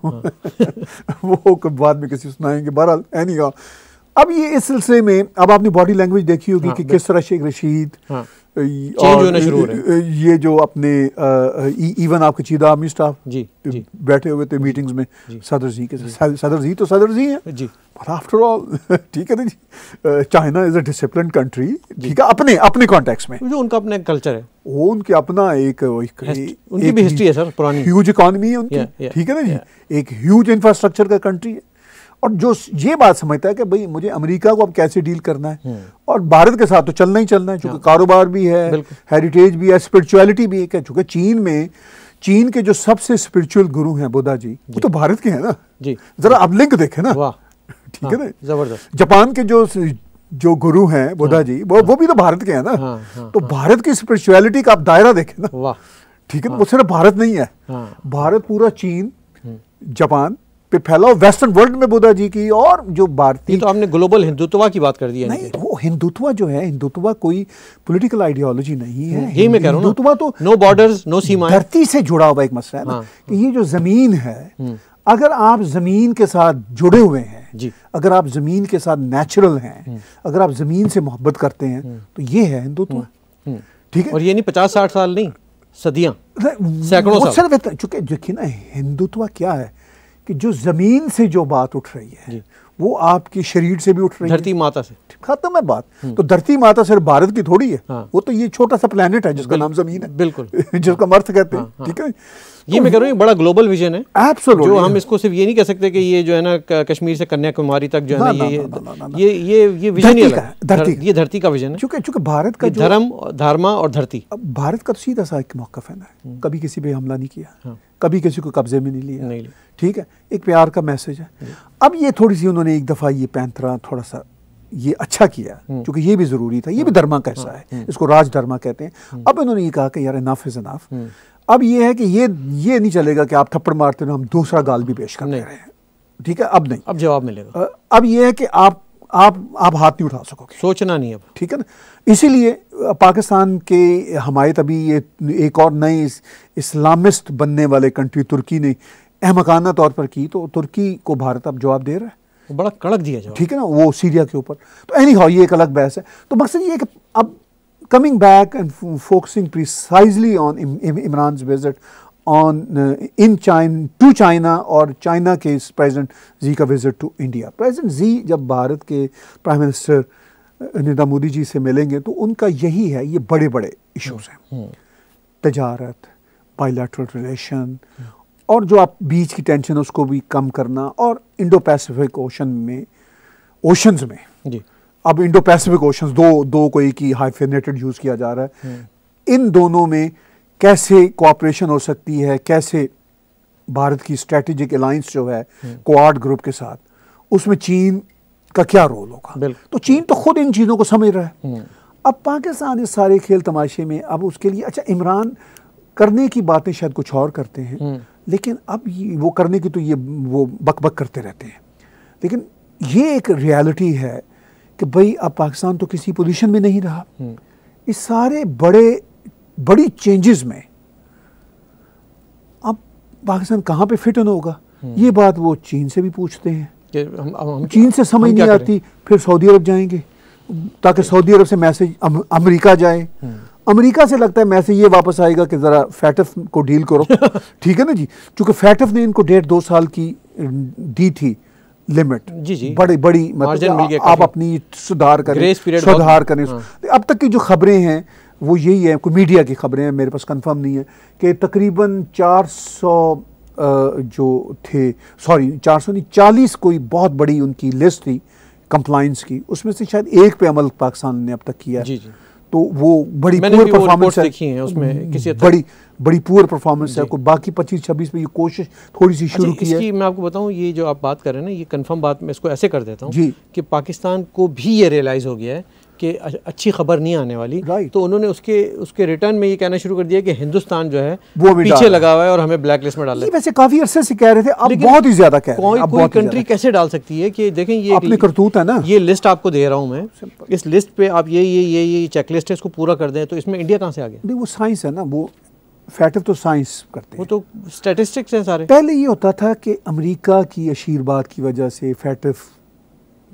وہ بعد میں کسی سنائیں گے بہرحال اب یہ اس سلسلے میں اب آپ نے باڈی لینگویج دیکھی ہوگی ہاں، کہ کس طرح شیخ رشید ہاں۔ ہونا شروع یہ جو اپنے ایون آپ کے چیدہ آرمی سٹاف جی، جی۔ بیٹھے ہوئے تھے میٹنگز میں جی۔ صدر زی کے صدر زی تو صدر زی ہیں اور آفٹر آل ٹھیک ہے نا جی China is a disciplined country ٹھیک ہے اپنے اپنے کانٹیکس میں جو ان کا اپنا کلچر ہے وہ ان کے اپنا ایک ان کی بھی ہسٹری ہے سر پرانی ہیوج اکانومی ہے ان کی ٹھیک ہے نا جی ایک ہیوج انفراسٹرکچر کا کنٹری ہے اور جو یہ بات سمجھتا ہے کہ بھئی مجھے امریکہ کو اب کیسے ڈیل کرنا ہے اور بھارت کے ساتھ تو چلنا ہی چلنا ہے ہاں۔ چونکہ کاروبار بھی ہے ہیریٹیج بھی ہے اسپرچویلٹی بھی ہے چونکہ چین میں چین کے جو سب سے اسپرچل گرو ہیں بدھا جی وہ جی۔ تو بھارت کے ہیں نا جی ذرا آپ لنک دیکھیں نا ٹھیک ہے ہاں، نا زبردست جاپان کے جو جو گرو ہیں بدھا ہاں۔ جی وہ بھی تو بھارت کے ہیں نا تو بھارت کی اسپرچویلٹی کا آپ دائرہ دیکھیں نا ٹھیک ہے نا وہ صرف بھارت نہیں ہے بھارت پورا چین جاپان پہ پھیلاؤ ویسٹرن ورلڈ میں بودھا جی کی اور جو بھارتی یہ تو آپ نے گلوبل ہندوتوا کی بات کر دیا یعنی نہیں وہ ہندوتوا جو ہے ہندوتوا کوئی پولیٹیکل آئیڈیالوجی نہیں ہے ہاں، یہی میں کہہ رہا ہوں تو نو بارڈرز نو سیما دھرتی سے جڑا ہوا ایک مسئلہ ہے نا ہاں۔ کہ یہ جو زمین ہے اگر آپ زمین کے ساتھ جڑے ہوئے ہیں جی اگر آپ زمین کے ساتھ نیچرل ہیں اگر آپ زمین سے محبت کرتے ہیں تو یہ ہے ہندوتوا ٹھیک ہے اور یہ نہیں پچاس ساٹھ سال نہیں صدیاں سیکڑوں سال صرف چونکہ دیکھیے نا ہندوتوا کیا ہے کہ جو زمین سے جو بات اٹھ رہی ہے جی۔ وہ آپ کی شریر سے بھی اٹھ رہی ہے دھرتی ماتا سے ختم ہے بات تو دھرتی ماتا صرف بھارت کی تھوڑی ہے ہاں۔ وہ تو یہ چھوٹا سا پلانٹ ہے جس کا نام زمین ہے بالکل جس کا مرتھ کہتے ہیں ہاں، ہاں۔ ٹھیک ہے یہ میں کہہ رہا ہوں بڑا گلوبل ویژن ہے جو ہم اس کو صرف یہ نہیں کہہ سکتے کہ یہ جو ہے نا کشمیر سے کنیا کماری تک جو ہے نا یہ یہ ویژن یہ دھرتی کا ویژن ہے چونکہ چونکہ بھارت کا دھرم دھارما اور دھرتی بھارت کا تو سیدھا سا ایک موقف ہے نا کبھی کسی پہ حملہ نہیں کیا کبھی کسی کو قبضے میں نہیں لیا ٹھیک ہے ایک پیار کا میسج ہے اب یہ تھوڑی سی انہوں نے ایک دفعہ یہ پینترا تھوڑا سا یہ اچھا کیا کیونکہ یہ بھی ضروری تھا یہ بھی دھرما کیسا ہے اس کو راج دھرما کہتے ہیں اب انہوں نے یہ کہا کہ یار از اناف اب یہ ہے کہ یہ یہ نہیں چلے گا کہ آپ تھپڑ مارتے ہیں ہم دوسرا گال بھی پیش رہے ہیں ٹھیک ہے اب نہیں اب جواب ملے گا اب یہ ہے کہ آپ آپ آپ ہاتھ نہیں اٹھا سکو گے سوچنا نہیں اب ٹھیک ہے نا اسی لیے پاکستان کے حمایت ابھی ایک اور نئے اسلامسٹ بننے والے کنٹری ترکی نے احمقانہ طور پر کی تو ترکی کو بھارت اب جواب دے رہا ہے بڑا کڑک دیا جواب ٹھیک ہے نا وہ سیریا کے اوپر تو اینی ہاؤ یہ ایک الگ بحث ہے تو مقصد یہ کہ اب coming back and focusing precisely on Imran on in chain to China اور چائنا کے پریزیڈنٹ زی کا visit to India president Xi جب بھارت کے پرائم منسٹر نریندر مودی جی سے ملیں گے تو ان کا یہی ہے یہ بڑے بڑے ایشوز ہیں تجارت بائیلیٹرل ریلیشن اور جو آپ بیچ کی ٹینشن اس کو بھی کم کرنا اور انڈو پیسیفک اوشن میں اوشنز میں جی اب انڈو پیسیفک اوشنز دو دو کو ایک ہی ہائی فینٹڈ یوز کیا جا رہا ہے ان دونوں میں کیسے کوآپریشن ہو سکتی ہے کیسے بھارت کی اسٹریٹجک الائنس جو ہے کوارڈ گروپ کے ساتھ اس میں چین کا کیا رول ہوگا تو چین تو خود ان چیزوں کو سمجھ رہا ہے اب پاکستان اس سارے کھیل تماشے میں اب اس کے لیے اچھا عمران کرنے کی باتیں شاید کچھ اور کرتے ہیں لیکن اب وہ کرنے کی تو یہ وہ بک بک کرتے رہتے ہیں لیکن یہ ایک ریالٹی ہے کہ بھئی اب پاکستان تو کسی پوزیشن میں نہیں رہا اس سارے بڑے بڑی چینجز میں اب پاکستان کہاں پہ فٹ ان ہوگا یہ بات وہ چین سے بھی پوچھتے ہیں چین سے سمجھ نہیں آتی پھر سعودی عرب جائیں گے تاکہ سعودی عرب سے میسج امریکہ جائے امریکہ سے لگتا ہے میسج یہ واپس آئے گا کہ ذرا فیٹف کو ڈیل کرو ٹھیک ہے نا جی چونکہ فیٹف نے ان کو ڈیڑھ دو سال کی دی تھی لیمٹ جی، جی۔ بڑی بڑی مطلب آپ اپنی سدھار کریں سدھار کریں ہاں۔ اب تک کی جو خبریں ہیں وہ یہی ہے کوئی میڈیا کی خبریں ہیں میرے پاس کنفرم نہیں ہے کہ تقریباً چار سو جو تھے سوری چار سو نہیں چالیس کوئی بہت بڑی ان کی لسٹ تھی کمپلائنس کی اس میں سے شاید ایک پہ عمل پاکستان نے اب تک کیا ہے جی، جی۔ تو وہ بڑی بڑی پور پور پرفارمنس پرفارمنس ہے ہے جی۔ باقی پچیس چھبیس میں یہ کوشش تھوڑی سی شروع اچھا، کی ہے میں آپ کو بتاؤں یہ جو آپ بات کر رہے ہیں نا یہ کنفرم بات میں اس کو ایسے کر دیتا ہوں کہ پاکستان کو بھی یہ ریئلائز ہو گیا ہے کہ اچھی خبر نہیں آنے والی تو انہوں نے اس کے ریٹرن میں یہ کہنا شروع کر دیا کہ ہندوستان جو ہے پیچھے لگا ہوا ہے اور ہمیں بلیک لسٹ میں ڈال لیں ویسے کافی عرصے سے کہہ رہے تھے اب بہت ہی زیادہ کہہ رہے ہیں کوئی کنٹری کیسے ڈال سکتی ہے کہ دیکھیں یہ اپنے کرتوت ہے نا یہ لسٹ آپ کو دے رہا ہوں میں اس لسٹ پہ آپ یہ یہ یہ یہ چیک لسٹ ہے اس کو پورا کر دیں تو اس میں انڈیا کہاں سے آگیا وہ سائنس ہے نا وہ فیٹو تو سائنس کرتے ہیں وہ تو سٹیٹسٹکس ہیں سارے پہلے یہ ہوتا تھا کہ امریکہ کی اشیرباد کی وجہ سے فیٹف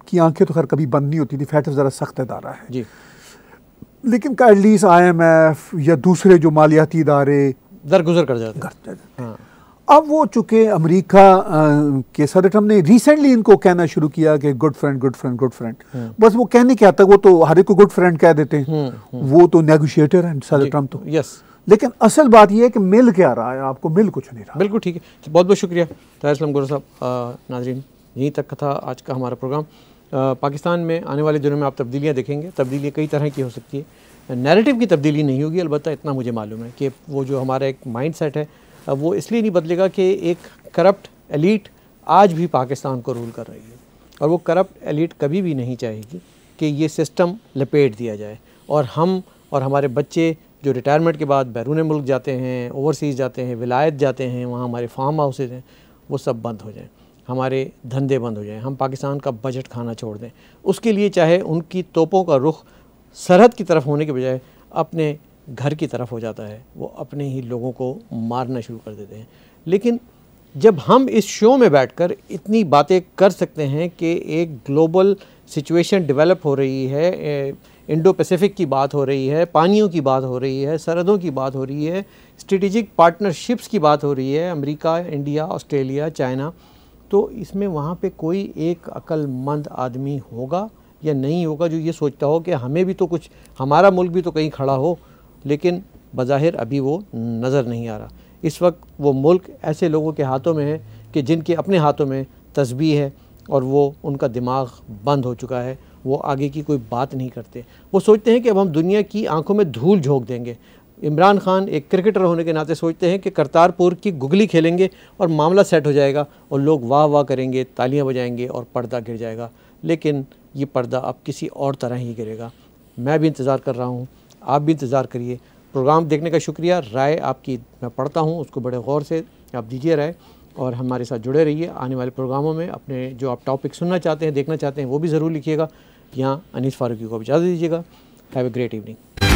کی آنکھیں تو خیر کبھی بند نہیں ہوتی تھی فیٹس ذرا سخت ادارہ ہے جی لیکن at least I M F یا دوسرے جو مالیاتی ادارے درگزر کر جاتے کر جاتے ہاں۔ اب وہ چونکہ امریکہ کے صدر ٹرمپ نے ریسنٹلی ان کو کہنا شروع کیا کہ good friend good friend good friend ہاں۔ بس وہ کہنے کیا تک وہ تو ہر ایک کو گڈ فرینڈ کہہ دیتے ہیں ہاں، وہ تو نیگوشیٹر ہیں صدر ٹرمپ جی۔ تو یس لیکن اصل بات یہ ہے کہ مل کیا رہا ہے آپ کو مل کچھ نہیں رہا بالکل ٹھیک ہے بہت بہت شکریہ طاہر اسلم گورو صاحب ناظرین یہیں تک تھا آج کا ہمارا پروگرام پاکستان میں آنے والے دنوں میں آپ تبدیلیاں دیکھیں گے تبدیلیاں کئی طرح کی ہو سکتی ہے نیریٹیو کی تبدیلی نہیں ہوگی البتہ اتنا مجھے معلوم ہے کہ وہ جو ہمارا ایک مائنڈ سیٹ ہے وہ اس لیے نہیں بدلے گا کہ ایک کرپٹ ایلیٹ آج بھی پاکستان کو رول کر رہی ہے اور وہ کرپٹ ایلیٹ کبھی بھی نہیں چاہے گی کہ یہ سسٹم لپیٹ دیا جائے اور ہم اور ہمارے بچے جو ریٹائرمنٹ کے بعد بیرون ملک جاتے ہیں اوورسیز جاتے ہیں ولایت جاتے ہیں وہاں ہمارے فارم ہاؤسز ہیں وہ سب بند ہو جائیں ہمارے دھندے بند ہو جائیں ہم پاکستان کا بجٹ کھانا چھوڑ دیں اس کے لیے چاہے ان کی توپوں کا رخ سرحد کی طرف ہونے کے بجائے اپنے گھر کی طرف ہو جاتا ہے وہ اپنے ہی لوگوں کو مارنا شروع کر دیتے ہیں لیکن جب ہم اس شو میں بیٹھ کر اتنی باتیں کر سکتے ہیں کہ ایک گلوبل سچویشن ڈیولپ ہو رہی ہے انڈو پیسیفک کی بات ہو رہی ہے پانیوں کی بات ہو رہی ہے سرحدوں کی بات ہو رہی ہے اسٹریٹجک پارٹنرشپس کی بات ہو رہی ہے امریکہ انڈیا آسٹریلیا چائنا تو اس میں وہاں پہ کوئی ایک مند آدمی ہوگا یا نہیں ہوگا جو یہ سوچتا ہو کہ ہمیں بھی تو کچھ ہمارا ملک بھی تو کہیں کھڑا ہو لیکن بظاہر ابھی وہ نظر نہیں آ رہا اس وقت وہ ملک ایسے لوگوں کے ہاتھوں میں ہے کہ جن کے اپنے ہاتھوں میں تسبیح ہے اور وہ ان کا دماغ بند ہو چکا ہے وہ آگے کی کوئی بات نہیں کرتے وہ سوچتے ہیں کہ اب ہم دنیا کی آنکھوں میں دھول جھونک دیں گے عمران خان ایک کرکٹر ہونے کے ناطے سوچتے ہیں کہ کرتارپور کی گگلی کھیلیں گے اور معاملہ سیٹ ہو جائے گا اور لوگ واہ واہ کریں گے تالیاں بجائیں گے اور پردہ گر جائے گا لیکن یہ پردہ اب کسی اور طرح ہی گرے گا میں بھی انتظار کر رہا ہوں آپ بھی انتظار کریے پروگرام دیکھنے کا شکریہ رائے آپ کی میں پڑھتا ہوں اس کو بڑے غور سے آپ دیجیے رائے اور ہمارے ساتھ جڑے رہیے آنے والے پروگراموں میں اپنے جو آپ ٹاپک سننا چاہتے ہیں دیکھنا چاہتے ہیں وہ بھی ضرور لکھیے گا یہاں انیس فاروقی کو اجازت دیجیے گا ہیو اے گریٹ ایوننگ